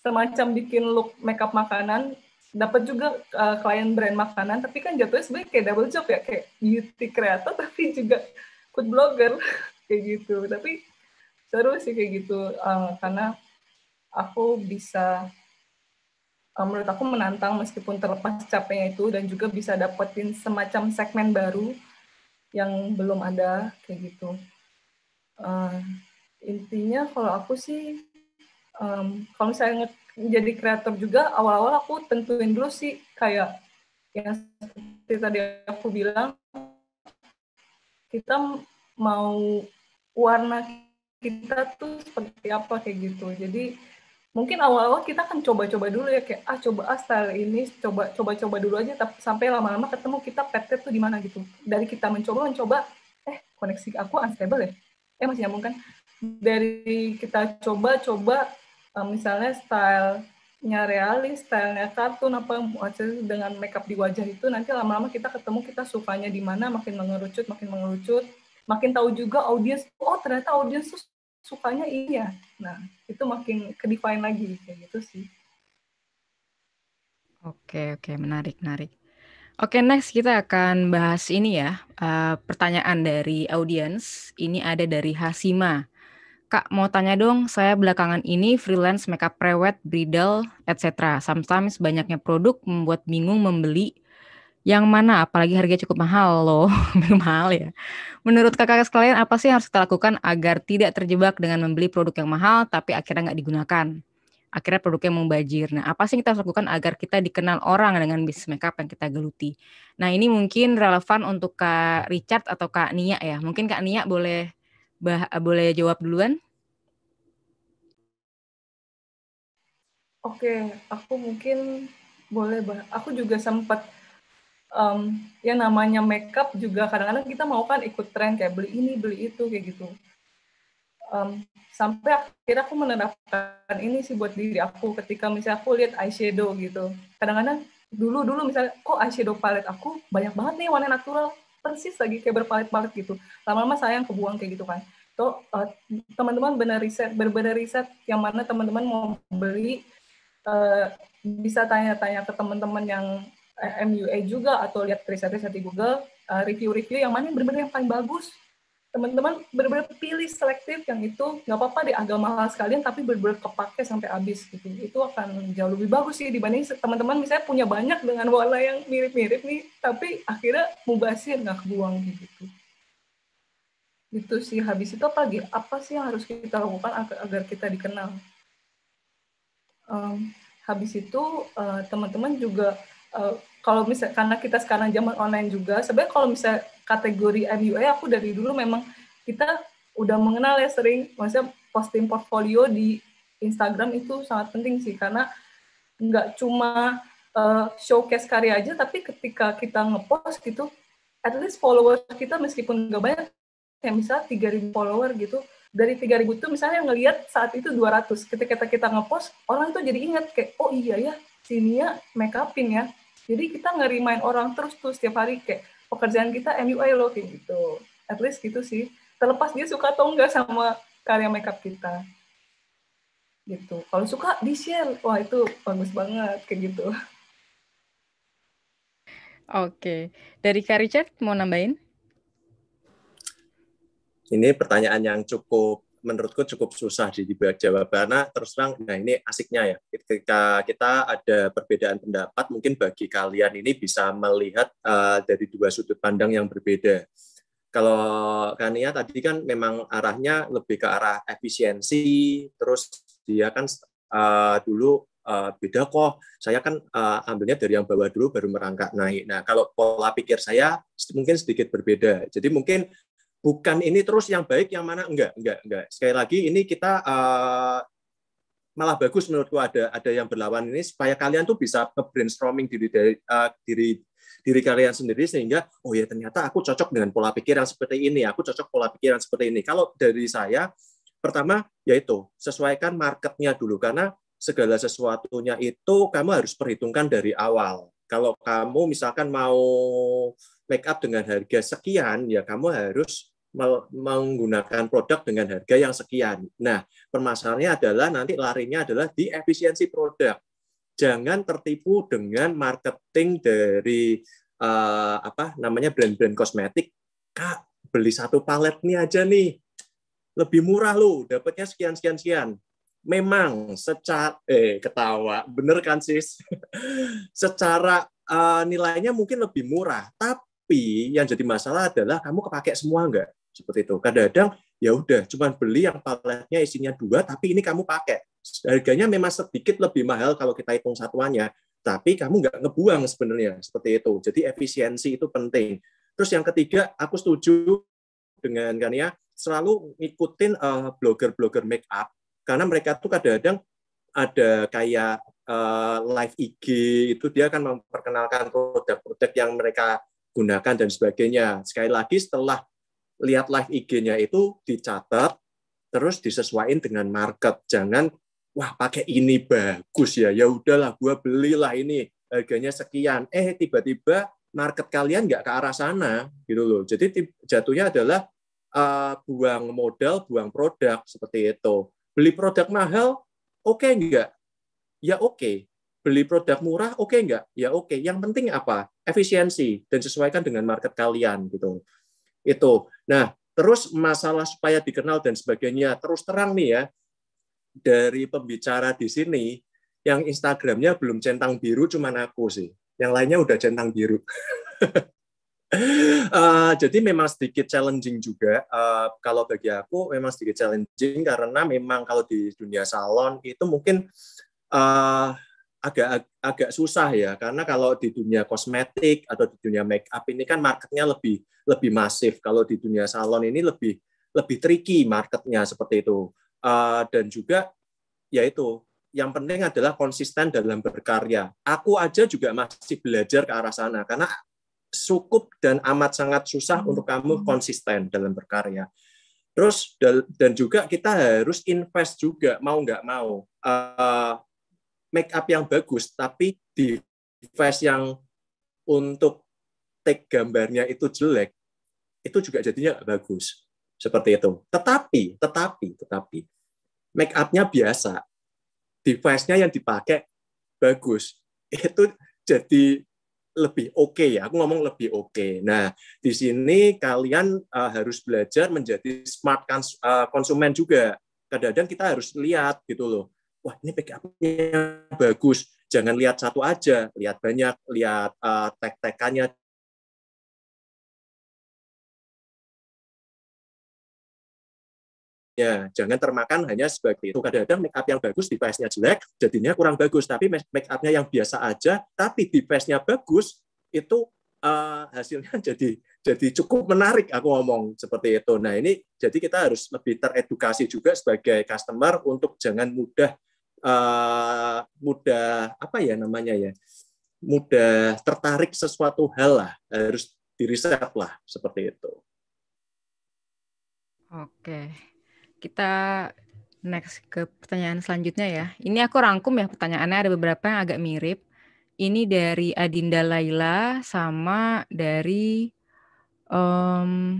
semacam bikin look makeup makanan dapat juga uh, klien brand makanan tapi kan jatuhnya sebenarnya kayak double job ya kayak beauty creator tapi juga food blogger kayak gitu tapi seru sih kayak gitu uh, karena aku bisa Eh, menurut aku menantang meskipun terlepas capeknya itu dan juga bisa dapetin semacam segmen baru yang belum ada kayak gitu. Uh, intinya kalau aku sih um, kalau misalnya jadi kreator juga awal-awal aku tentuin dulu sih kayak yang seperti tadi aku bilang kita mau warna kita tuh seperti apa kayak gitu. Jadi mungkin awal-awal kita kan coba-coba dulu ya kayak ah coba ah style ini coba coba-coba dulu aja tapi sampai lama-lama ketemu kita pete tuh di mana gitu dari kita mencoba mencoba eh koneksi aku unstable ya eh masih nyambung kan dari kita coba-coba um, eh, misalnya stylenya realis stylenya kartun apa dengan makeup di wajah itu nanti lama-lama kita ketemu kita sukanya di mana makin mengerucut makin mengerucut makin tahu juga audiens oh ternyata audiens tuh sukanya iya nah itu makin ke define lagi kayak gitu sih oke oke menarik menarik Oke, next kita akan bahas ini ya. Uh, pertanyaan dari audiens ini ada dari Hasima. Kak, mau tanya dong, saya belakangan ini freelance makeup prewed, bridal, etc. Sometimes banyaknya produk membuat bingung membeli yang mana apalagi harganya cukup mahal loh, mahal ya. Menurut kakak sekalian apa sih yang harus kita lakukan agar tidak terjebak dengan membeli produk yang mahal tapi akhirnya nggak digunakan? Akhirnya produknya membajir. Nah, apa sih yang kita harus lakukan agar kita dikenal orang dengan bisnis makeup yang kita geluti? Nah, ini mungkin relevan untuk Kak Richard atau Kak Nia ya. Mungkin Kak Nia boleh bah, boleh jawab duluan. Oke, aku mungkin boleh bah. Aku juga sempat um, yang namanya makeup juga kadang-kadang kita mau kan ikut tren kayak beli ini beli itu kayak gitu um, sampai akhirnya aku menerapkan ini sih buat diri aku ketika misalnya aku lihat eyeshadow gitu kadang-kadang dulu dulu misalnya kok eyeshadow palette aku banyak banget nih warna natural persis lagi kayak berpalet-palet gitu lama-lama sayang kebuang kayak gitu kan so uh, eh, teman-teman benar riset benar-benar riset yang mana teman-teman mau beli uh, bisa tanya-tanya ke teman-teman yang MUA juga atau lihat riset-riset di Google eh, review-review yang mana yang benar-benar yang paling bagus teman-teman benar-benar pilih selektif yang itu nggak apa-apa di agak mahal sekalian tapi benar-benar kepake sampai habis gitu itu akan jauh lebih bagus sih dibanding teman-teman misalnya punya banyak dengan warna yang mirip-mirip nih tapi akhirnya mubasir nggak kebuang gitu itu sih habis itu apa lagi apa sih yang harus kita lakukan agar kita dikenal um, habis itu eh, teman-teman uh, juga uh, kalau misal karena kita sekarang zaman online juga sebenarnya kalau misal kategori MUA aku dari dulu memang kita udah mengenal ya sering maksudnya posting portfolio di Instagram itu sangat penting sih karena nggak cuma uh, showcase karya aja tapi ketika kita ngepost gitu at least followers kita meskipun nggak banyak kayak misalnya 3000 follower gitu dari 3000 itu misalnya yang ngelihat saat itu 200 ketika kita, kita ngepost orang tuh jadi ingat kayak oh iya ya sini ya make upin ya jadi kita ngerimain orang terus tuh setiap hari kayak pekerjaan kita MUI loh kayak gitu. At least gitu sih. Terlepas dia suka atau enggak sama karya makeup kita. Gitu. Kalau suka di-share. Wah, itu bagus banget kayak gitu. Oke. Dari Kak Richard mau nambahin? Ini pertanyaan yang cukup menurutku cukup susah dibaca karena terus terang nah ini asiknya ya ketika kita ada perbedaan pendapat mungkin bagi kalian ini bisa melihat uh, dari dua sudut pandang yang berbeda kalau Kania tadi kan memang arahnya lebih ke arah efisiensi terus dia kan uh, dulu Uh, beda kok. Saya kan uh, ambilnya dari yang bawah dulu baru merangkak naik. Nah, kalau pola pikir saya mungkin sedikit berbeda. Jadi mungkin bukan ini terus yang baik yang mana enggak enggak enggak sekali lagi ini kita uh, malah bagus menurutku ada ada yang berlawan ini supaya kalian tuh bisa brainstorming diri dari uh, diri diri kalian sendiri sehingga oh ya ternyata aku cocok dengan pola pikiran seperti ini aku cocok pola pikiran seperti ini kalau dari saya pertama yaitu sesuaikan marketnya dulu karena segala sesuatunya itu kamu harus perhitungkan dari awal kalau kamu misalkan mau make up dengan harga sekian ya kamu harus menggunakan produk dengan harga yang sekian. Nah, permasalahannya adalah nanti larinya adalah di efisiensi produk. Jangan tertipu dengan marketing dari uh, apa namanya brand-brand kosmetik. Kak, beli satu palet nih aja nih. Lebih murah loh, dapatnya sekian sekian sekian. Memang secara eh ketawa, bener kan sis? secara uh, nilainya mungkin lebih murah, tapi yang jadi masalah adalah kamu kepakai semua enggak? seperti itu. Kadang-kadang ya udah cuma beli yang paletnya isinya dua, tapi ini kamu pakai. Harganya memang sedikit lebih mahal kalau kita hitung satuannya, tapi kamu nggak ngebuang sebenarnya seperti itu. Jadi efisiensi itu penting. Terus yang ketiga, aku setuju dengan kan ya selalu ngikutin uh, blogger-blogger make up karena mereka tuh kadang-kadang ada kayak uh, live IG itu dia akan memperkenalkan produk-produk yang mereka gunakan dan sebagainya. Sekali lagi setelah lihat live IG-nya itu dicatat, terus disesuaikan dengan market. Jangan wah pakai ini bagus ya, ya udahlah gue belilah ini harganya sekian. Eh tiba-tiba market kalian nggak ke arah sana gitu loh. Jadi jatuhnya adalah uh, buang modal, buang produk seperti itu. Beli produk mahal, oke okay nggak? Ya oke. Okay. Beli produk murah, oke okay nggak? Ya oke. Okay. Yang penting apa? Efisiensi dan sesuaikan dengan market kalian gitu itu. Nah, terus masalah supaya dikenal dan sebagainya. Terus terang nih ya, dari pembicara di sini, yang Instagramnya belum centang biru cuman aku sih. Yang lainnya udah centang biru. uh, jadi memang sedikit challenging juga. Uh, kalau bagi aku memang sedikit challenging karena memang kalau di dunia salon itu mungkin uh, agak agak susah ya karena kalau di dunia kosmetik atau di dunia make up ini kan marketnya lebih lebih masif kalau di dunia salon ini lebih lebih tricky marketnya seperti itu uh, dan juga yaitu yang penting adalah konsisten dalam berkarya aku aja juga masih belajar ke arah sana karena cukup dan amat sangat susah hmm. untuk kamu konsisten dalam berkarya terus dan juga kita harus invest juga mau nggak mau uh, make up yang bagus, tapi device yang untuk take gambarnya itu jelek, itu juga jadinya bagus. Seperti itu. Tetapi, tetapi, tetapi, make upnya biasa, device-nya yang dipakai bagus, itu jadi lebih oke okay ya. Aku ngomong lebih oke. Okay. Nah, di sini kalian uh, harus belajar menjadi smart kons eh, konsumen juga. Kadang-kadang kita harus lihat gitu loh wah ini yang bagus. Jangan lihat satu aja, lihat banyak, lihat uh, tek-tekannya. Ya, jangan termakan hanya sebagai itu. Kadang-kadang make up yang bagus, device-nya jelek, jadinya kurang bagus. Tapi make up-nya yang biasa aja, tapi device-nya bagus, itu uh, hasilnya jadi jadi cukup menarik aku ngomong seperti itu. Nah ini jadi kita harus lebih teredukasi juga sebagai customer untuk jangan mudah uh, mudah apa ya namanya ya mudah tertarik sesuatu hal lah harus diriset lah seperti itu. Oke, kita next ke pertanyaan selanjutnya ya. Ini aku rangkum ya pertanyaannya ada beberapa yang agak mirip. Ini dari Adinda Laila sama dari um,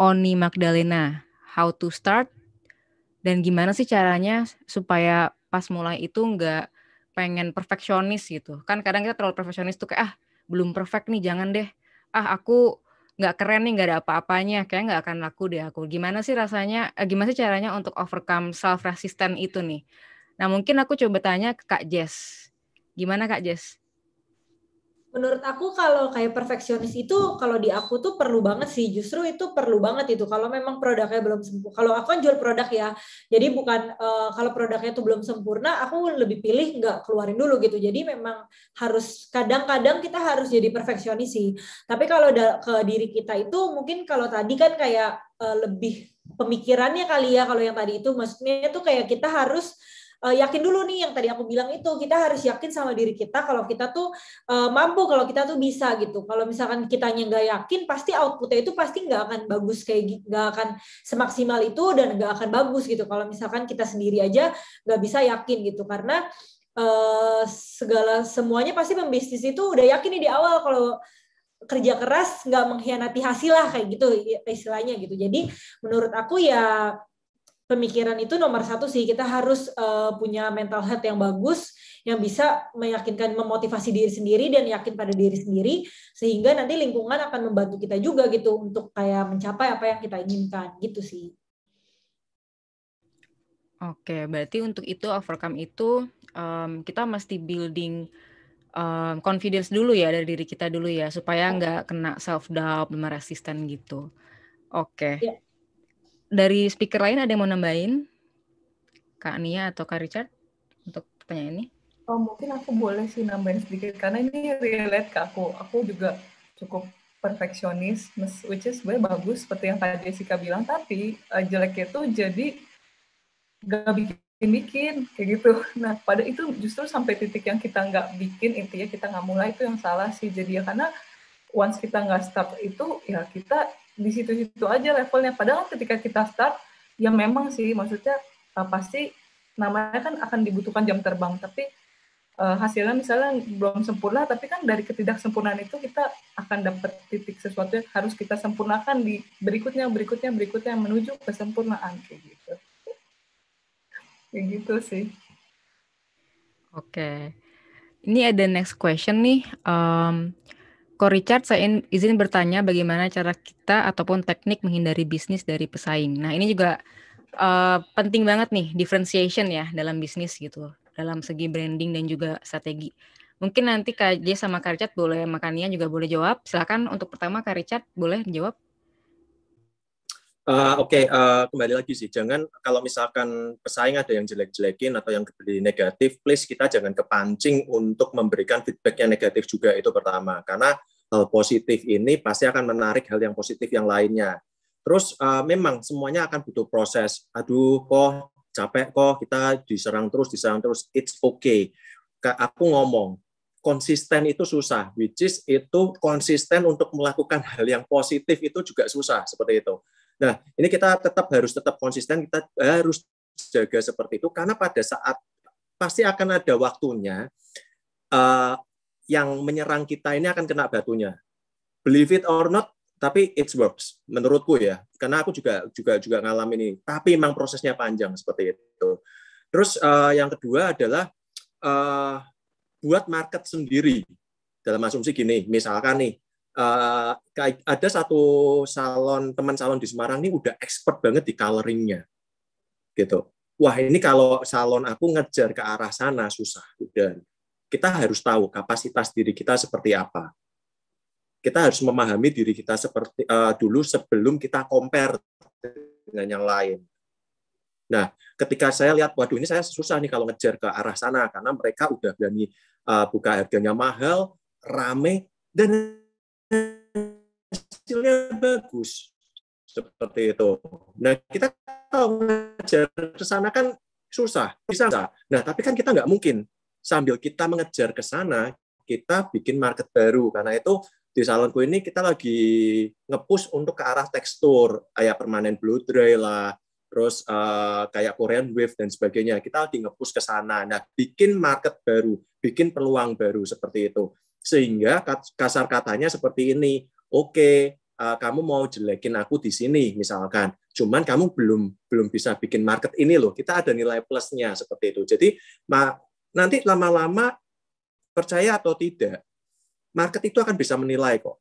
Oni Magdalena. How to start dan gimana sih caranya supaya pas mulai itu nggak pengen perfeksionis gitu kan kadang kita terlalu perfeksionis tuh kayak ah belum perfect nih jangan deh ah aku nggak keren nih nggak ada apa-apanya kayak nggak akan laku deh aku gimana sih rasanya eh, gimana sih caranya untuk overcome self resistant itu nih nah mungkin aku coba tanya ke kak Jess gimana kak Jess menurut aku kalau kayak perfeksionis itu kalau di aku tuh perlu banget sih justru itu perlu banget itu kalau memang produknya belum sempurna kalau aku kan jual produk ya jadi bukan uh, kalau produknya tuh belum sempurna aku lebih pilih nggak keluarin dulu gitu jadi memang harus kadang-kadang kita harus jadi perfeksionis sih tapi kalau ke diri kita itu mungkin kalau tadi kan kayak uh, lebih pemikirannya kali ya kalau yang tadi itu maksudnya itu kayak kita harus uh, yakin dulu nih yang tadi aku bilang itu kita harus yakin sama diri kita kalau kita tuh uh, mampu kalau kita tuh bisa gitu kalau misalkan kita nggak yakin pasti outputnya itu pasti nggak akan bagus kayak nggak akan semaksimal itu dan nggak akan bagus gitu kalau misalkan kita sendiri aja nggak bisa yakin gitu karena uh, segala semuanya pasti pembisnis itu udah yakin nih di awal kalau kerja keras nggak mengkhianati hasil lah kayak gitu istilahnya gitu jadi menurut aku ya pemikiran itu nomor satu sih kita harus uh, punya mental health yang bagus yang bisa meyakinkan memotivasi diri sendiri dan yakin pada diri sendiri sehingga nanti lingkungan akan membantu kita juga gitu untuk kayak mencapai apa yang kita inginkan gitu sih Oke, berarti untuk itu overcome itu um, kita mesti building um, confidence dulu ya dari diri kita dulu ya supaya nggak kena self doubt, sama resisten gitu. Oke. Okay. Ya. Yeah dari speaker lain ada yang mau nambahin? Kak Nia atau Kak Richard untuk pertanyaan ini? Oh, mungkin aku boleh sih nambahin sedikit karena ini relate ke aku. Aku juga cukup perfeksionis, which is sebenarnya bagus seperti yang tadi Jessica bilang, tapi uh, jeleknya itu jadi gak bikin-bikin kayak gitu. Nah, pada itu justru sampai titik yang kita nggak bikin intinya kita nggak mulai itu yang salah sih jadi ya karena once kita nggak start itu ya kita di situ-situ aja levelnya. Padahal ketika kita start, ya memang sih, maksudnya uh, pasti namanya kan akan dibutuhkan jam terbang, tapi uh, hasilnya misalnya belum sempurna, tapi kan dari ketidaksempurnaan itu kita akan dapat titik sesuatu yang harus kita sempurnakan di berikutnya, berikutnya, berikutnya menuju kesempurnaan kayak gitu. kayak gitu sih. Oke. Okay. Ini ada next question nih. Um, Ko Richard, saya izin bertanya bagaimana cara kita ataupun teknik menghindari bisnis dari pesaing. Nah, ini juga uh, penting banget nih differentiation ya dalam bisnis gitu, dalam segi branding dan juga strategi. Mungkin nanti Kak J sama Kak Richard boleh makannya juga boleh jawab. Silakan untuk pertama Kak Richard boleh jawab. Uh, ah, Oke, okay, uh, eh, kembali lagi sih, jangan kalau misalkan pesaing ada yang jelek-jelekin atau yang beli negatif, please kita jangan kepancing untuk memberikan feedback yang negatif juga itu pertama, karena hal eh, positif ini pasti akan menarik hal yang positif yang lainnya. Terus uh, memang semuanya akan butuh proses. Aduh, kok capek kok kita diserang terus, diserang terus. It's okay. Aku ngomong konsisten itu susah, which is itu konsisten untuk melakukan hal yang positif itu juga susah seperti itu. Nah, ini kita tetap harus tetap konsisten, kita harus jaga seperti itu karena pada saat pasti akan ada waktunya uh, yang menyerang kita ini akan kena batunya. Believe it or not, tapi it works menurutku ya. Karena aku juga juga juga ngalamin ini. Tapi memang prosesnya panjang seperti itu. Terus uh, yang kedua adalah uh, buat market sendiri. Dalam asumsi gini, misalkan nih uh, ada satu salon teman salon di Semarang ini udah expert banget di coloringnya, gitu. Wah ini kalau salon aku ngejar ke arah sana susah, udah kita harus tahu kapasitas diri kita seperti apa. Kita harus memahami diri kita seperti uh, dulu sebelum kita compare dengan yang lain. Nah, ketika saya lihat, waduh ini saya susah nih kalau ngejar ke arah sana karena mereka udah berani uh, buka harganya mahal, rame, dan hasilnya bagus seperti itu. Nah, kita kalau ngejar ke sana kan susah, bisa nggak? Nah, tapi kan kita nggak mungkin sambil kita mengejar ke sana, kita bikin market baru. Karena itu di salonku ini kita lagi ngepush untuk ke arah tekstur kayak permanen blue dry lah terus uh, kayak Korean wave dan sebagainya kita lagi ngepush ke sana nah bikin market baru bikin peluang baru seperti itu sehingga kasar katanya seperti ini oke okay, uh, eh, kamu mau jelekin aku di sini misalkan cuman kamu belum belum bisa bikin market ini loh kita ada nilai plusnya seperti itu jadi nanti lama-lama percaya atau tidak, market itu akan bisa menilai kok.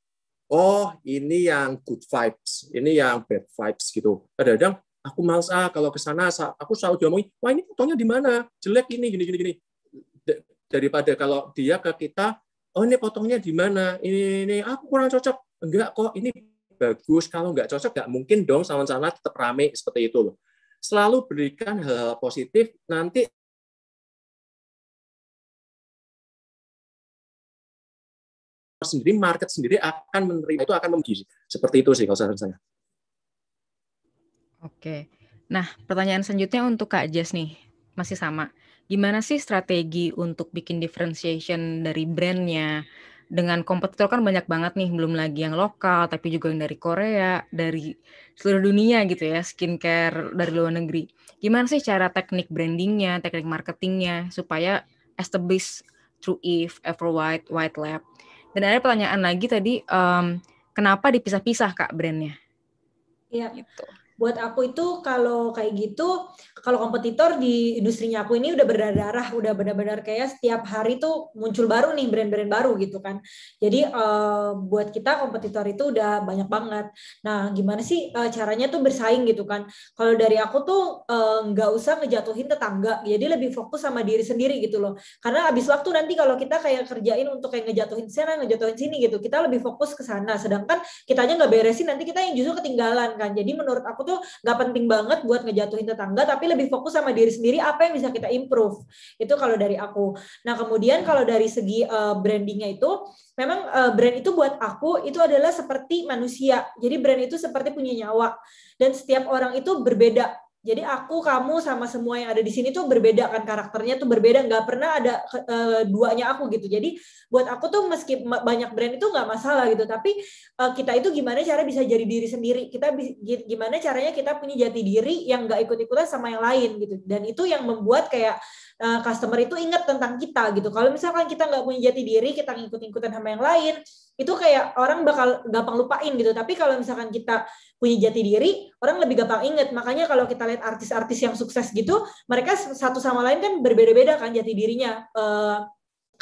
Oh, ini yang good vibes, ini yang bad vibes gitu. Kadang-kadang aku males ah kalau ke sana aku selalu diomongin, wah ini fotonya di mana? Jelek ini gini gini gini. Daripada kalau dia ke kita, oh ini potongnya di mana? Ini ini aku kurang cocok. Enggak kok, ini bagus. Kalau enggak cocok enggak mungkin dong sama-sama tetap rame seperti itu loh. Selalu berikan hal, hal positif, nanti sendiri, market sendiri akan menerima itu akan memiliki seperti itu sih kalau saya. Oke, nah pertanyaan selanjutnya untuk Kak Jess nih masih sama. Gimana sih strategi untuk bikin differentiation dari brandnya? Dengan kompetitor kan banyak banget nih, belum lagi yang lokal, tapi juga yang dari Korea, dari seluruh dunia gitu ya, skincare dari luar negeri. Gimana sih cara teknik brandingnya, teknik marketingnya, supaya establish True Eve, Everwhite, White Lab dan ada pertanyaan lagi tadi, um, kenapa dipisah-pisah kak brandnya? Iya. Gitu buat aku itu kalau kayak gitu kalau kompetitor di industrinya aku ini udah berdarah darah udah benar-benar kayak setiap hari tuh muncul baru nih brand-brand baru gitu kan jadi uh, buat kita kompetitor itu udah banyak banget nah gimana sih uh, caranya tuh bersaing gitu kan kalau dari aku tuh eh, nggak uh, usah ngejatuhin tetangga jadi lebih fokus sama diri sendiri gitu loh karena abis waktu nanti kalau kita kayak kerjain untuk kayak ngejatuhin sana ngejatuhin sini gitu kita lebih fokus ke sana sedangkan kitanya aja nggak beresin nanti kita yang justru ketinggalan kan jadi menurut aku aku tuh nggak penting banget buat ngejatuhin tetangga tapi lebih fokus sama diri sendiri apa yang bisa kita improve itu kalau dari aku nah kemudian kalau dari segi uh, brandingnya itu memang uh, brand itu buat aku itu adalah seperti manusia jadi brand itu seperti punya nyawa dan setiap orang itu berbeda jadi aku, kamu, sama semua yang ada di sini tuh berbeda kan karakternya tuh berbeda, nggak pernah ada uh, duanya aku gitu. Jadi buat aku tuh meski banyak brand itu nggak masalah gitu, tapi uh, kita itu gimana cara bisa jadi diri sendiri? Kita gimana caranya kita punya jati diri yang nggak ikut-ikutan sama yang lain gitu. Dan itu yang membuat kayak uh, customer itu ingat tentang kita gitu. Kalau misalkan kita nggak punya jati diri, kita ngikut-ikutan sama yang lain, itu kayak orang bakal gampang lupain gitu tapi kalau misalkan kita punya jati diri orang lebih gampang inget makanya kalau kita lihat artis-artis yang sukses gitu mereka satu sama lain kan berbeda-beda kan jati dirinya eh,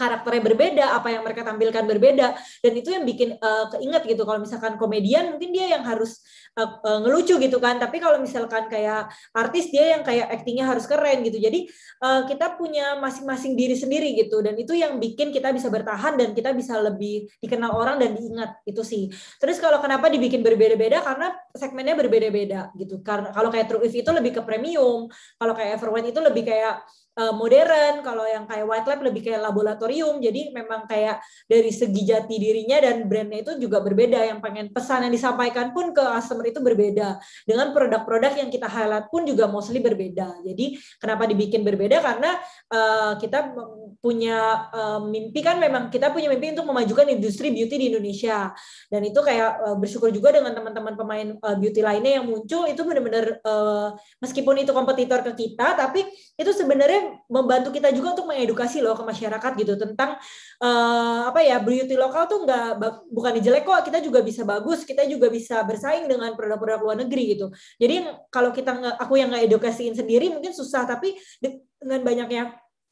karakternya berbeda, apa yang mereka tampilkan berbeda, dan itu yang bikin uh, keinget gitu. Kalau misalkan komedian mungkin dia yang harus uh, uh, ngelucu gitu kan, tapi kalau misalkan kayak artis dia yang kayak aktingnya harus keren gitu. Jadi uh, kita punya masing-masing diri sendiri gitu, dan itu yang bikin kita bisa bertahan dan kita bisa lebih dikenal orang dan diingat itu sih. Terus kalau kenapa dibikin berbeda-beda karena segmennya berbeda-beda gitu. Karena kalau kayak True If itu lebih ke premium, kalau kayak Everwine itu lebih kayak Eh, modern, kalau yang kayak White Lab lebih kayak laboratorium. Jadi memang kayak dari segi jati dirinya dan brandnya itu juga berbeda. Yang pengen pesan yang disampaikan pun ke customer itu berbeda. Dengan produk-produk yang kita highlight pun juga mostly berbeda. Jadi kenapa dibikin berbeda? Karena uh, kita punya uh, mimpi kan memang kita punya mimpi untuk memajukan industri beauty di Indonesia dan itu kayak uh, bersyukur juga dengan teman-teman pemain uh, beauty lainnya yang muncul itu benar-benar uh, meskipun itu kompetitor ke kita tapi itu sebenarnya membantu kita juga untuk mengedukasi loh ke masyarakat gitu tentang uh, apa ya beauty lokal tuh nggak bukan jelek kok kita juga bisa bagus kita juga bisa bersaing dengan produk-produk luar negeri gitu jadi kalau kita aku yang nggak edukasiin sendiri mungkin susah tapi dengan banyaknya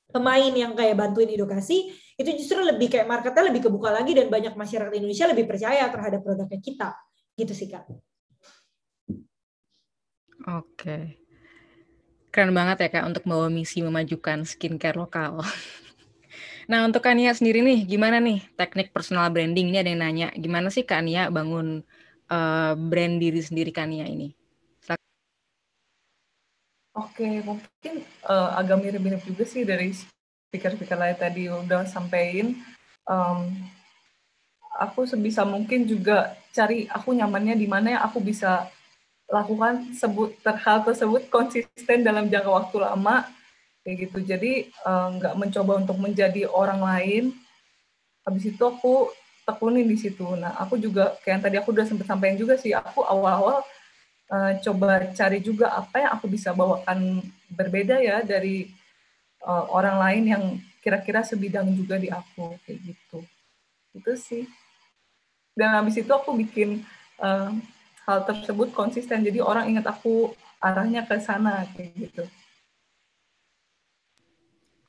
pemain yang kayak bantuin edukasi itu justru lebih kayak marketnya lebih kebuka lagi dan banyak masyarakat Indonesia lebih percaya terhadap produknya kita gitu sih kak. Oke, okay. Keren banget ya Kak untuk bawa misi memajukan skincare lokal. nah untuk Kania sendiri nih, gimana nih teknik personal branding? Ini ada yang nanya, gimana sih Kania bangun uh, brand diri sendiri Kania ini? Oke, mungkin uh, agak mirip-mirip juga sih dari speaker-speaker lain tadi udah sampein. Um, aku sebisa mungkin juga cari aku nyamannya di mana ya, aku bisa lakukan sebut terhal tersebut konsisten dalam jangka waktu lama kayak gitu jadi eh, nggak e, mencoba untuk menjadi orang lain habis itu aku tekunin di situ nah aku juga kayak yang tadi aku udah sempat sampaikan juga sih aku awal-awal e, coba cari juga apa yang aku bisa bawakan berbeda ya dari e, orang lain yang kira-kira sebidang juga di aku kayak gitu itu sih dan habis itu aku bikin hal tersebut konsisten jadi orang ingat aku arahnya ke sana kayak gitu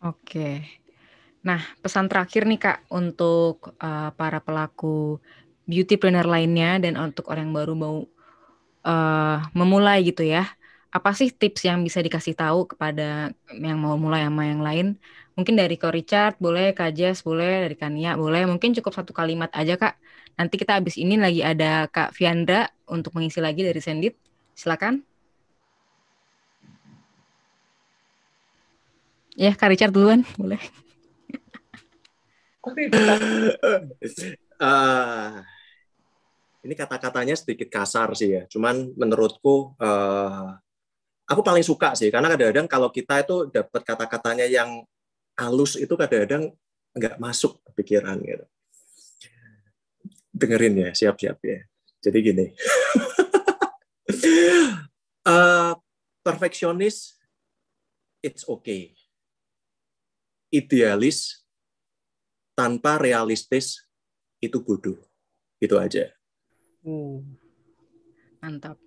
oke nah pesan terakhir nih kak untuk uh, para pelaku beauty planner lainnya dan untuk orang yang baru mau uh, memulai gitu ya apa sih tips yang bisa dikasih tahu kepada yang mau mulai sama yang lain? Mungkin dari Ko Richard, boleh Kak Jess, boleh dari Kania, boleh. Mungkin cukup satu kalimat aja Kak Nanti kita habis ini lagi ada Kak Fiandra untuk mengisi lagi dari Sendit. Silakan. Ya, Kak Richard duluan, boleh. Ah, ini kata-katanya sedikit kasar sih ya. Cuman menurutku uh, aku paling suka sih karena kadang-kadang kalau kita itu dapat kata-katanya yang halus itu kadang-kadang nggak masuk pikiran gitu dengerin ya, siap-siap ya. Jadi gini, uh, perfeksionis, it's okay. Idealis, tanpa realistis, itu bodoh. Itu aja. Uh, mantap.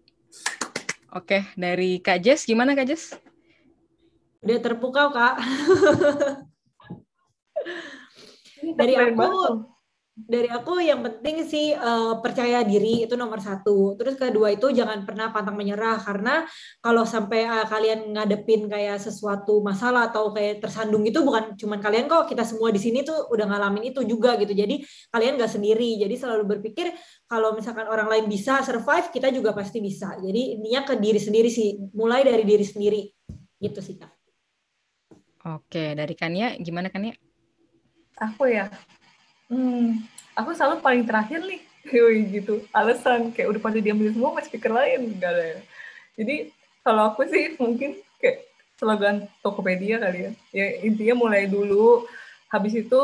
Oke, dari Kak Jess, gimana Kak Jess? Udah terpukau, Kak. dari aku, dari aku yang penting sih uh, percaya diri itu nomor satu. Terus kedua itu jangan pernah pantang menyerah karena kalau sampai uh, kalian ngadepin kayak sesuatu masalah atau kayak tersandung itu bukan cuman kalian kok kita semua di sini tuh udah ngalamin itu juga gitu. Jadi kalian gak sendiri. Jadi selalu berpikir kalau misalkan orang lain bisa survive kita juga pasti bisa. Jadi intinya ke diri sendiri sih. Mulai dari diri sendiri gitu sih kak. Oke dari Kania gimana Kania? Aku ya Hmm, aku selalu paling terakhir nih, gitu. Alasan kayak udah pada diambil semua masih speaker lain, enggak lah. Ya. Jadi kalau aku sih mungkin kayak slogan Tokopedia kali ya. Ya intinya mulai dulu, habis itu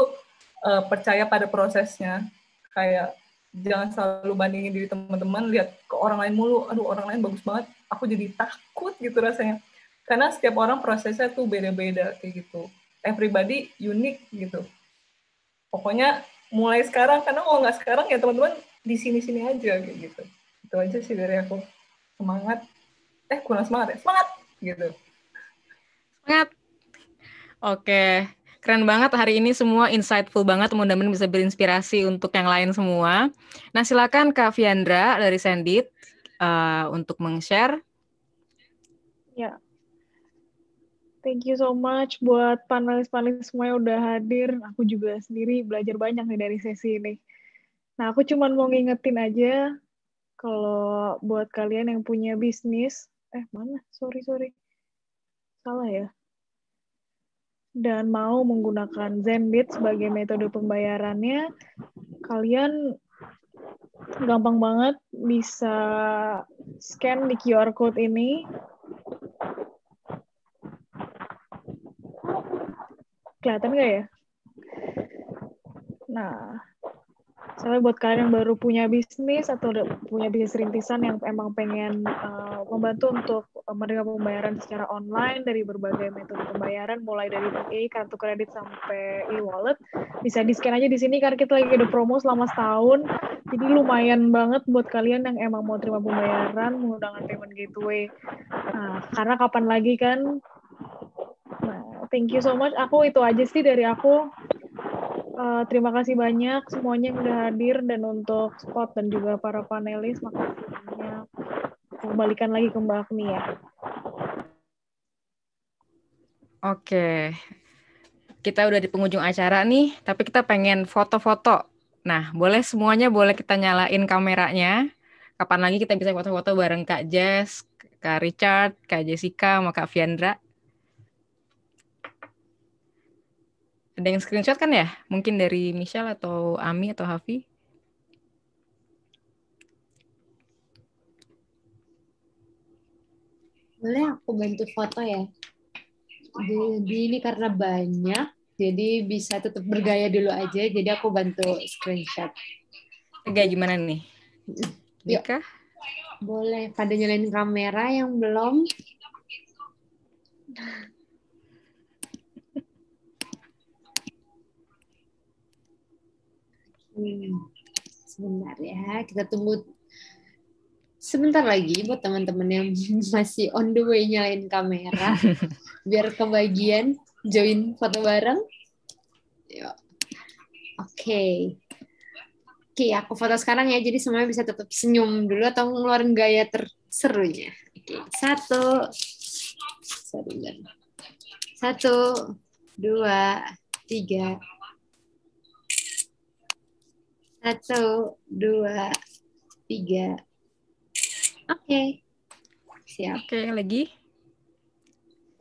uh, percaya pada prosesnya. Kayak jangan selalu bandingin diri teman-teman, lihat ke orang lain mulu, aduh orang lain bagus banget, aku jadi takut gitu rasanya. Karena setiap orang prosesnya tuh beda-beda kayak gitu. Everybody unique gitu pokoknya mulai sekarang karena kalau nggak sekarang ya teman-teman di sini-sini aja gitu itu aja sih dari aku semangat eh kurang semangat ya semangat gitu semangat oke keren banget hari ini semua insightful banget mudah-mudahan bisa berinspirasi untuk yang lain semua nah silakan kak Fiandra dari Sendit uh, eh, untuk meng-share ya Thank you so much buat panelis-panelis semua yang udah hadir. Aku juga sendiri belajar banyak nih dari sesi ini. Nah, aku cuma mau ngingetin aja kalau buat kalian yang punya bisnis, eh mana? Sorry, sorry. Salah ya. Dan mau menggunakan Zenbit sebagai metode pembayarannya, kalian gampang banget bisa scan di QR code ini Kelihatan nggak ya? Nah, saya buat kalian yang baru punya bisnis atau punya bisnis rintisan yang emang pengen uh, membantu untuk eh, menerima pembayaran secara online dari berbagai metode pembayaran mulai dari BI, kartu kredit sampai e-wallet bisa di scan aja di sini karena kita lagi ada promo selama setahun jadi lumayan banget buat kalian yang emang mau terima pembayaran menggunakan payment gateway nah, karena kapan lagi kan thank you so much. Aku itu aja sih dari aku. Uh, terima kasih banyak semuanya yang udah hadir dan untuk spot dan juga para panelis makasih banyak. Kembalikan lagi ke Mbak Agni ya. Oke. Kita udah di penghujung acara nih, tapi kita pengen foto-foto. Nah, boleh semuanya boleh kita nyalain kameranya. Kapan lagi kita bisa foto-foto bareng Kak Jess, Kak Richard, Kak Jessica, sama Kak Fiandra. Ada yang screenshot kan ya? Mungkin dari Michelle atau Ami atau Hafi? Boleh aku bantu foto ya? Jadi ini karena banyak, jadi bisa tetap bergaya dulu aja. Jadi aku bantu screenshot. Gaya gimana nih? Nikah? Boleh. Pada nyalain kamera yang belum. Hmm, sebentar ya, kita tunggu sebentar lagi buat teman-teman yang masih on the way nyalain kamera biar kebagian join foto bareng. Yuk. Oke. Okay. Oke, okay, aku foto sekarang ya. Jadi semuanya bisa tetap senyum dulu atau ngeluarin gaya terserunya. Oke, okay. Satu, satu, dua, tiga, satu, dua, tiga. Oke. Okay. Siap. Oke, okay, lagi.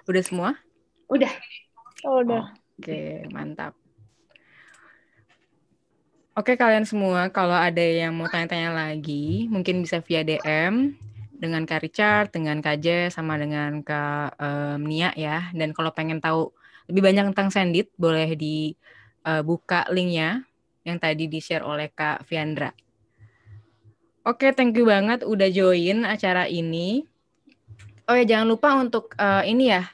Udah semua? Udah. Oh, udah. Oke, okay, mantap. Oke, kalian semua, kalau ada yang mau tanya-tanya lagi, mungkin bisa via DM dengan Kak Richard, dengan Kak J sama dengan Kak um, Nia ya. Dan kalau pengen tahu lebih banyak tentang Sendit, boleh dibuka eh, uh, linknya yang tadi di-share oleh Kak Fiandra. Oke, thank you banget udah join acara ini. Oh ya, jangan lupa untuk uh, ini ya,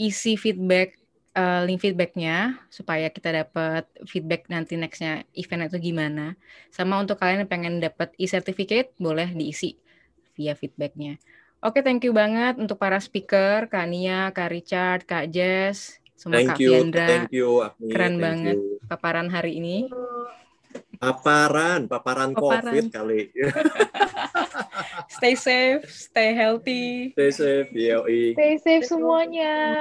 isi feedback uh, link feedbacknya supaya kita dapat feedback nanti nextnya event itu gimana. Sama untuk kalian yang pengen dapat e-certificate boleh diisi via feedbacknya. Oke, thank you banget untuk para speaker, Kak Nia, Kak Richard, Kak Jess, Semoga thank you, Thank you, Agni. Keren thank banget you. paparan hari ini. Paparan, paparan, paparan. COVID kali. stay safe, stay healthy. Stay safe, yoi. Stay safe semuanya.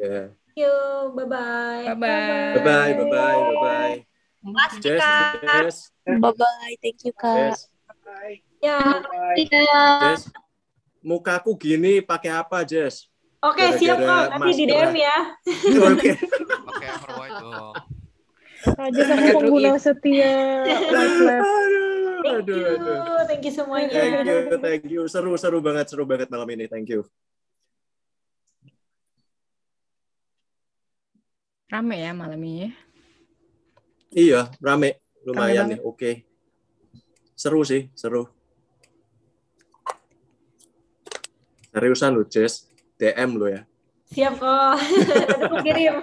Yeah. Thank bye-bye. Bye-bye. Bye-bye, bye-bye, bye-bye. Bye-bye, thank you, Kak. Yes. Bye. Ya. Yeah. Iya. mukaku gini pakai apa, Jess? Oke, okay, siap kok. Nanti di DM ya. Oke. Oke, Aja Raja sama pengguna setia. Thank you, thank you semuanya. Thank you, thank you. Seru, seru banget, seru banget malam ini. Thank you. Rame ya malam ini. Iya, rame. Lumayan rame nih, ya, oke. Okay. Seru sih, seru. Seriusan lu, Jess. DM lo ya. Siap kok. kirim.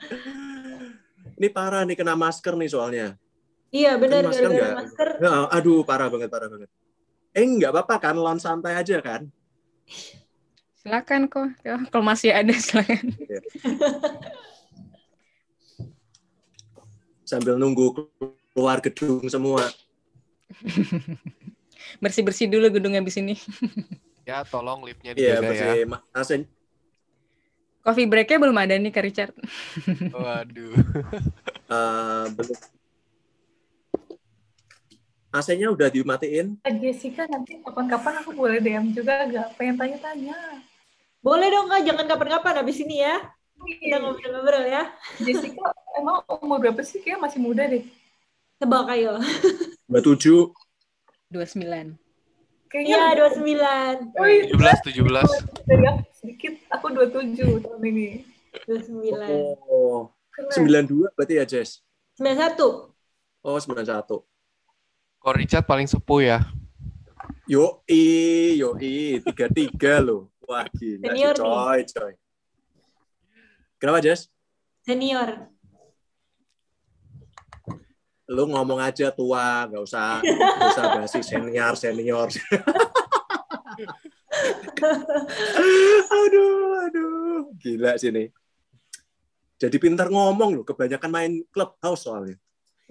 ini parah nih kena masker nih soalnya. Iya benar masker, gara masker. Nah, aduh parah banget parah banget. Eh nggak apa-apa kan lawan santai aja kan. Silakan kok. Ya, kalau masih ada silakan. Iya. Sambil nunggu keluar gedung semua. Bersih-bersih dulu gedungnya habis ini. Ya, tolong lipnya iya, dijaga yeah, ya. Iya, masih Coffee breaknya belum ada nih, Kak Richard. Waduh. uh, belum. AC-nya udah dimatiin. Jessica nanti kapan-kapan aku boleh DM juga gak? Pengen tanya-tanya. Boleh dong Kak, jangan kapan-kapan abis ini ya. Kita ngobrol-ngobrol ya. Jessica emang umur berapa sih? Kayaknya masih muda deh. Tebak ayo. 27. 29. Kayaknya iya, dua sembilan. Oh, iya. Tujuh belas, tujuh belas. Ya, sedikit, aku dua tujuh tahun ini. Dua sembilan. Oh, sembilan dua berarti ya Jess? Sembilan satu. Oh, sembilan satu. Kok Richard paling sepuh ya? Yo i, yo i, tiga tiga loh. Wah gila, Senior coy, coy. Kenapa Jess? Senior lu ngomong aja tua, nggak usah nggak usah basi senior senior. aduh, aduh, gila sini. Jadi pintar ngomong loh, kebanyakan main clubhouse soalnya.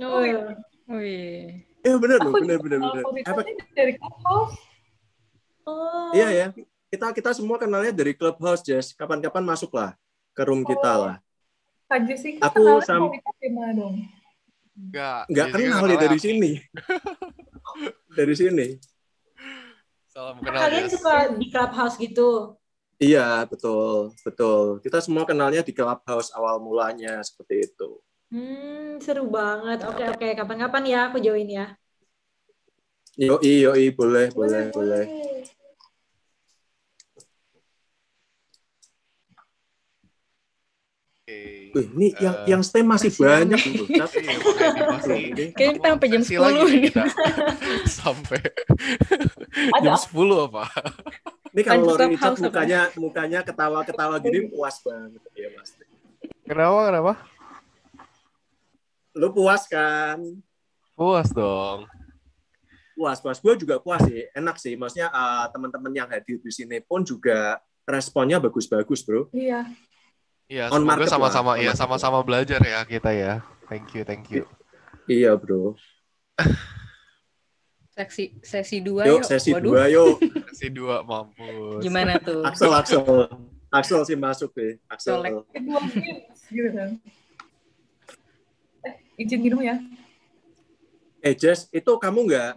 Oh, iya. Oh, iya. Eh, bener loh, bener, bener, bener. Apa? Dari clubhouse. Oh. Iya ya, kita kita semua kenalnya dari clubhouse, Jess. Kapan-kapan masuklah ke room kita oh. lah. Kak Jessica kan Aku sama mana dong? Enggak. nggak kenal ya dari sini. dari sini. Salam nah, kenal. Kalian suka di clubhouse gitu? Iya, betul, betul. Kita semua kenalnya di clubhouse awal mulanya seperti itu. Hmm, seru banget. Oke, okay, oke. Okay. Kapan-kapan ya aku join ya. Yoi, yoi, boleh, boleh, boleh. boleh. Wih, eh, ini yang eh, yang STEM masih banyak loh. Kayaknya kita sampai jam 10 nih. sampai jam sepuluh apa? Ini kalau Richard mukanya mukanya ketawa-ketawa gini puas banget ya pasti. Kenapa kenapa? Lu puas kan? Puas dong puas puas gue juga puas sih enak sih maksudnya uh, teman-teman yang hadir di sini pun juga responnya bagus-bagus bro iya Iya, on market sama-sama ya, sama-sama belajar ya kita ya. Thank you, thank you. I iya, Bro. Seksi sesi 2 yuk. Sesi 2 yuk. sesi 2 mampus. Gimana tuh? Axel Axel. Axel sih masuk deh. Axel. Kedua eh, eh, izin minum ya. Eh, Jess, itu kamu nggak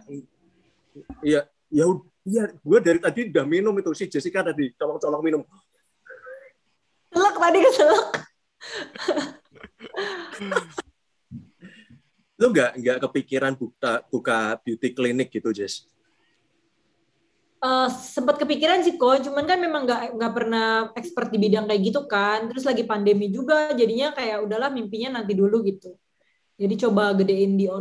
Iya, ya, ya, ya gue dari tadi udah minum itu si Jessica tadi colong-colong minum. Seluk tadi keseluk. Kan Lu nggak nggak kepikiran buka buka beauty clinic gitu, Jess? Uh, eh, sempat kepikiran sih kok, cuman kan memang nggak nggak pernah expert di bidang kayak gitu kan. Terus lagi pandemi juga, jadinya kayak udahlah mimpinya nanti dulu gitu. Jadi coba gedein di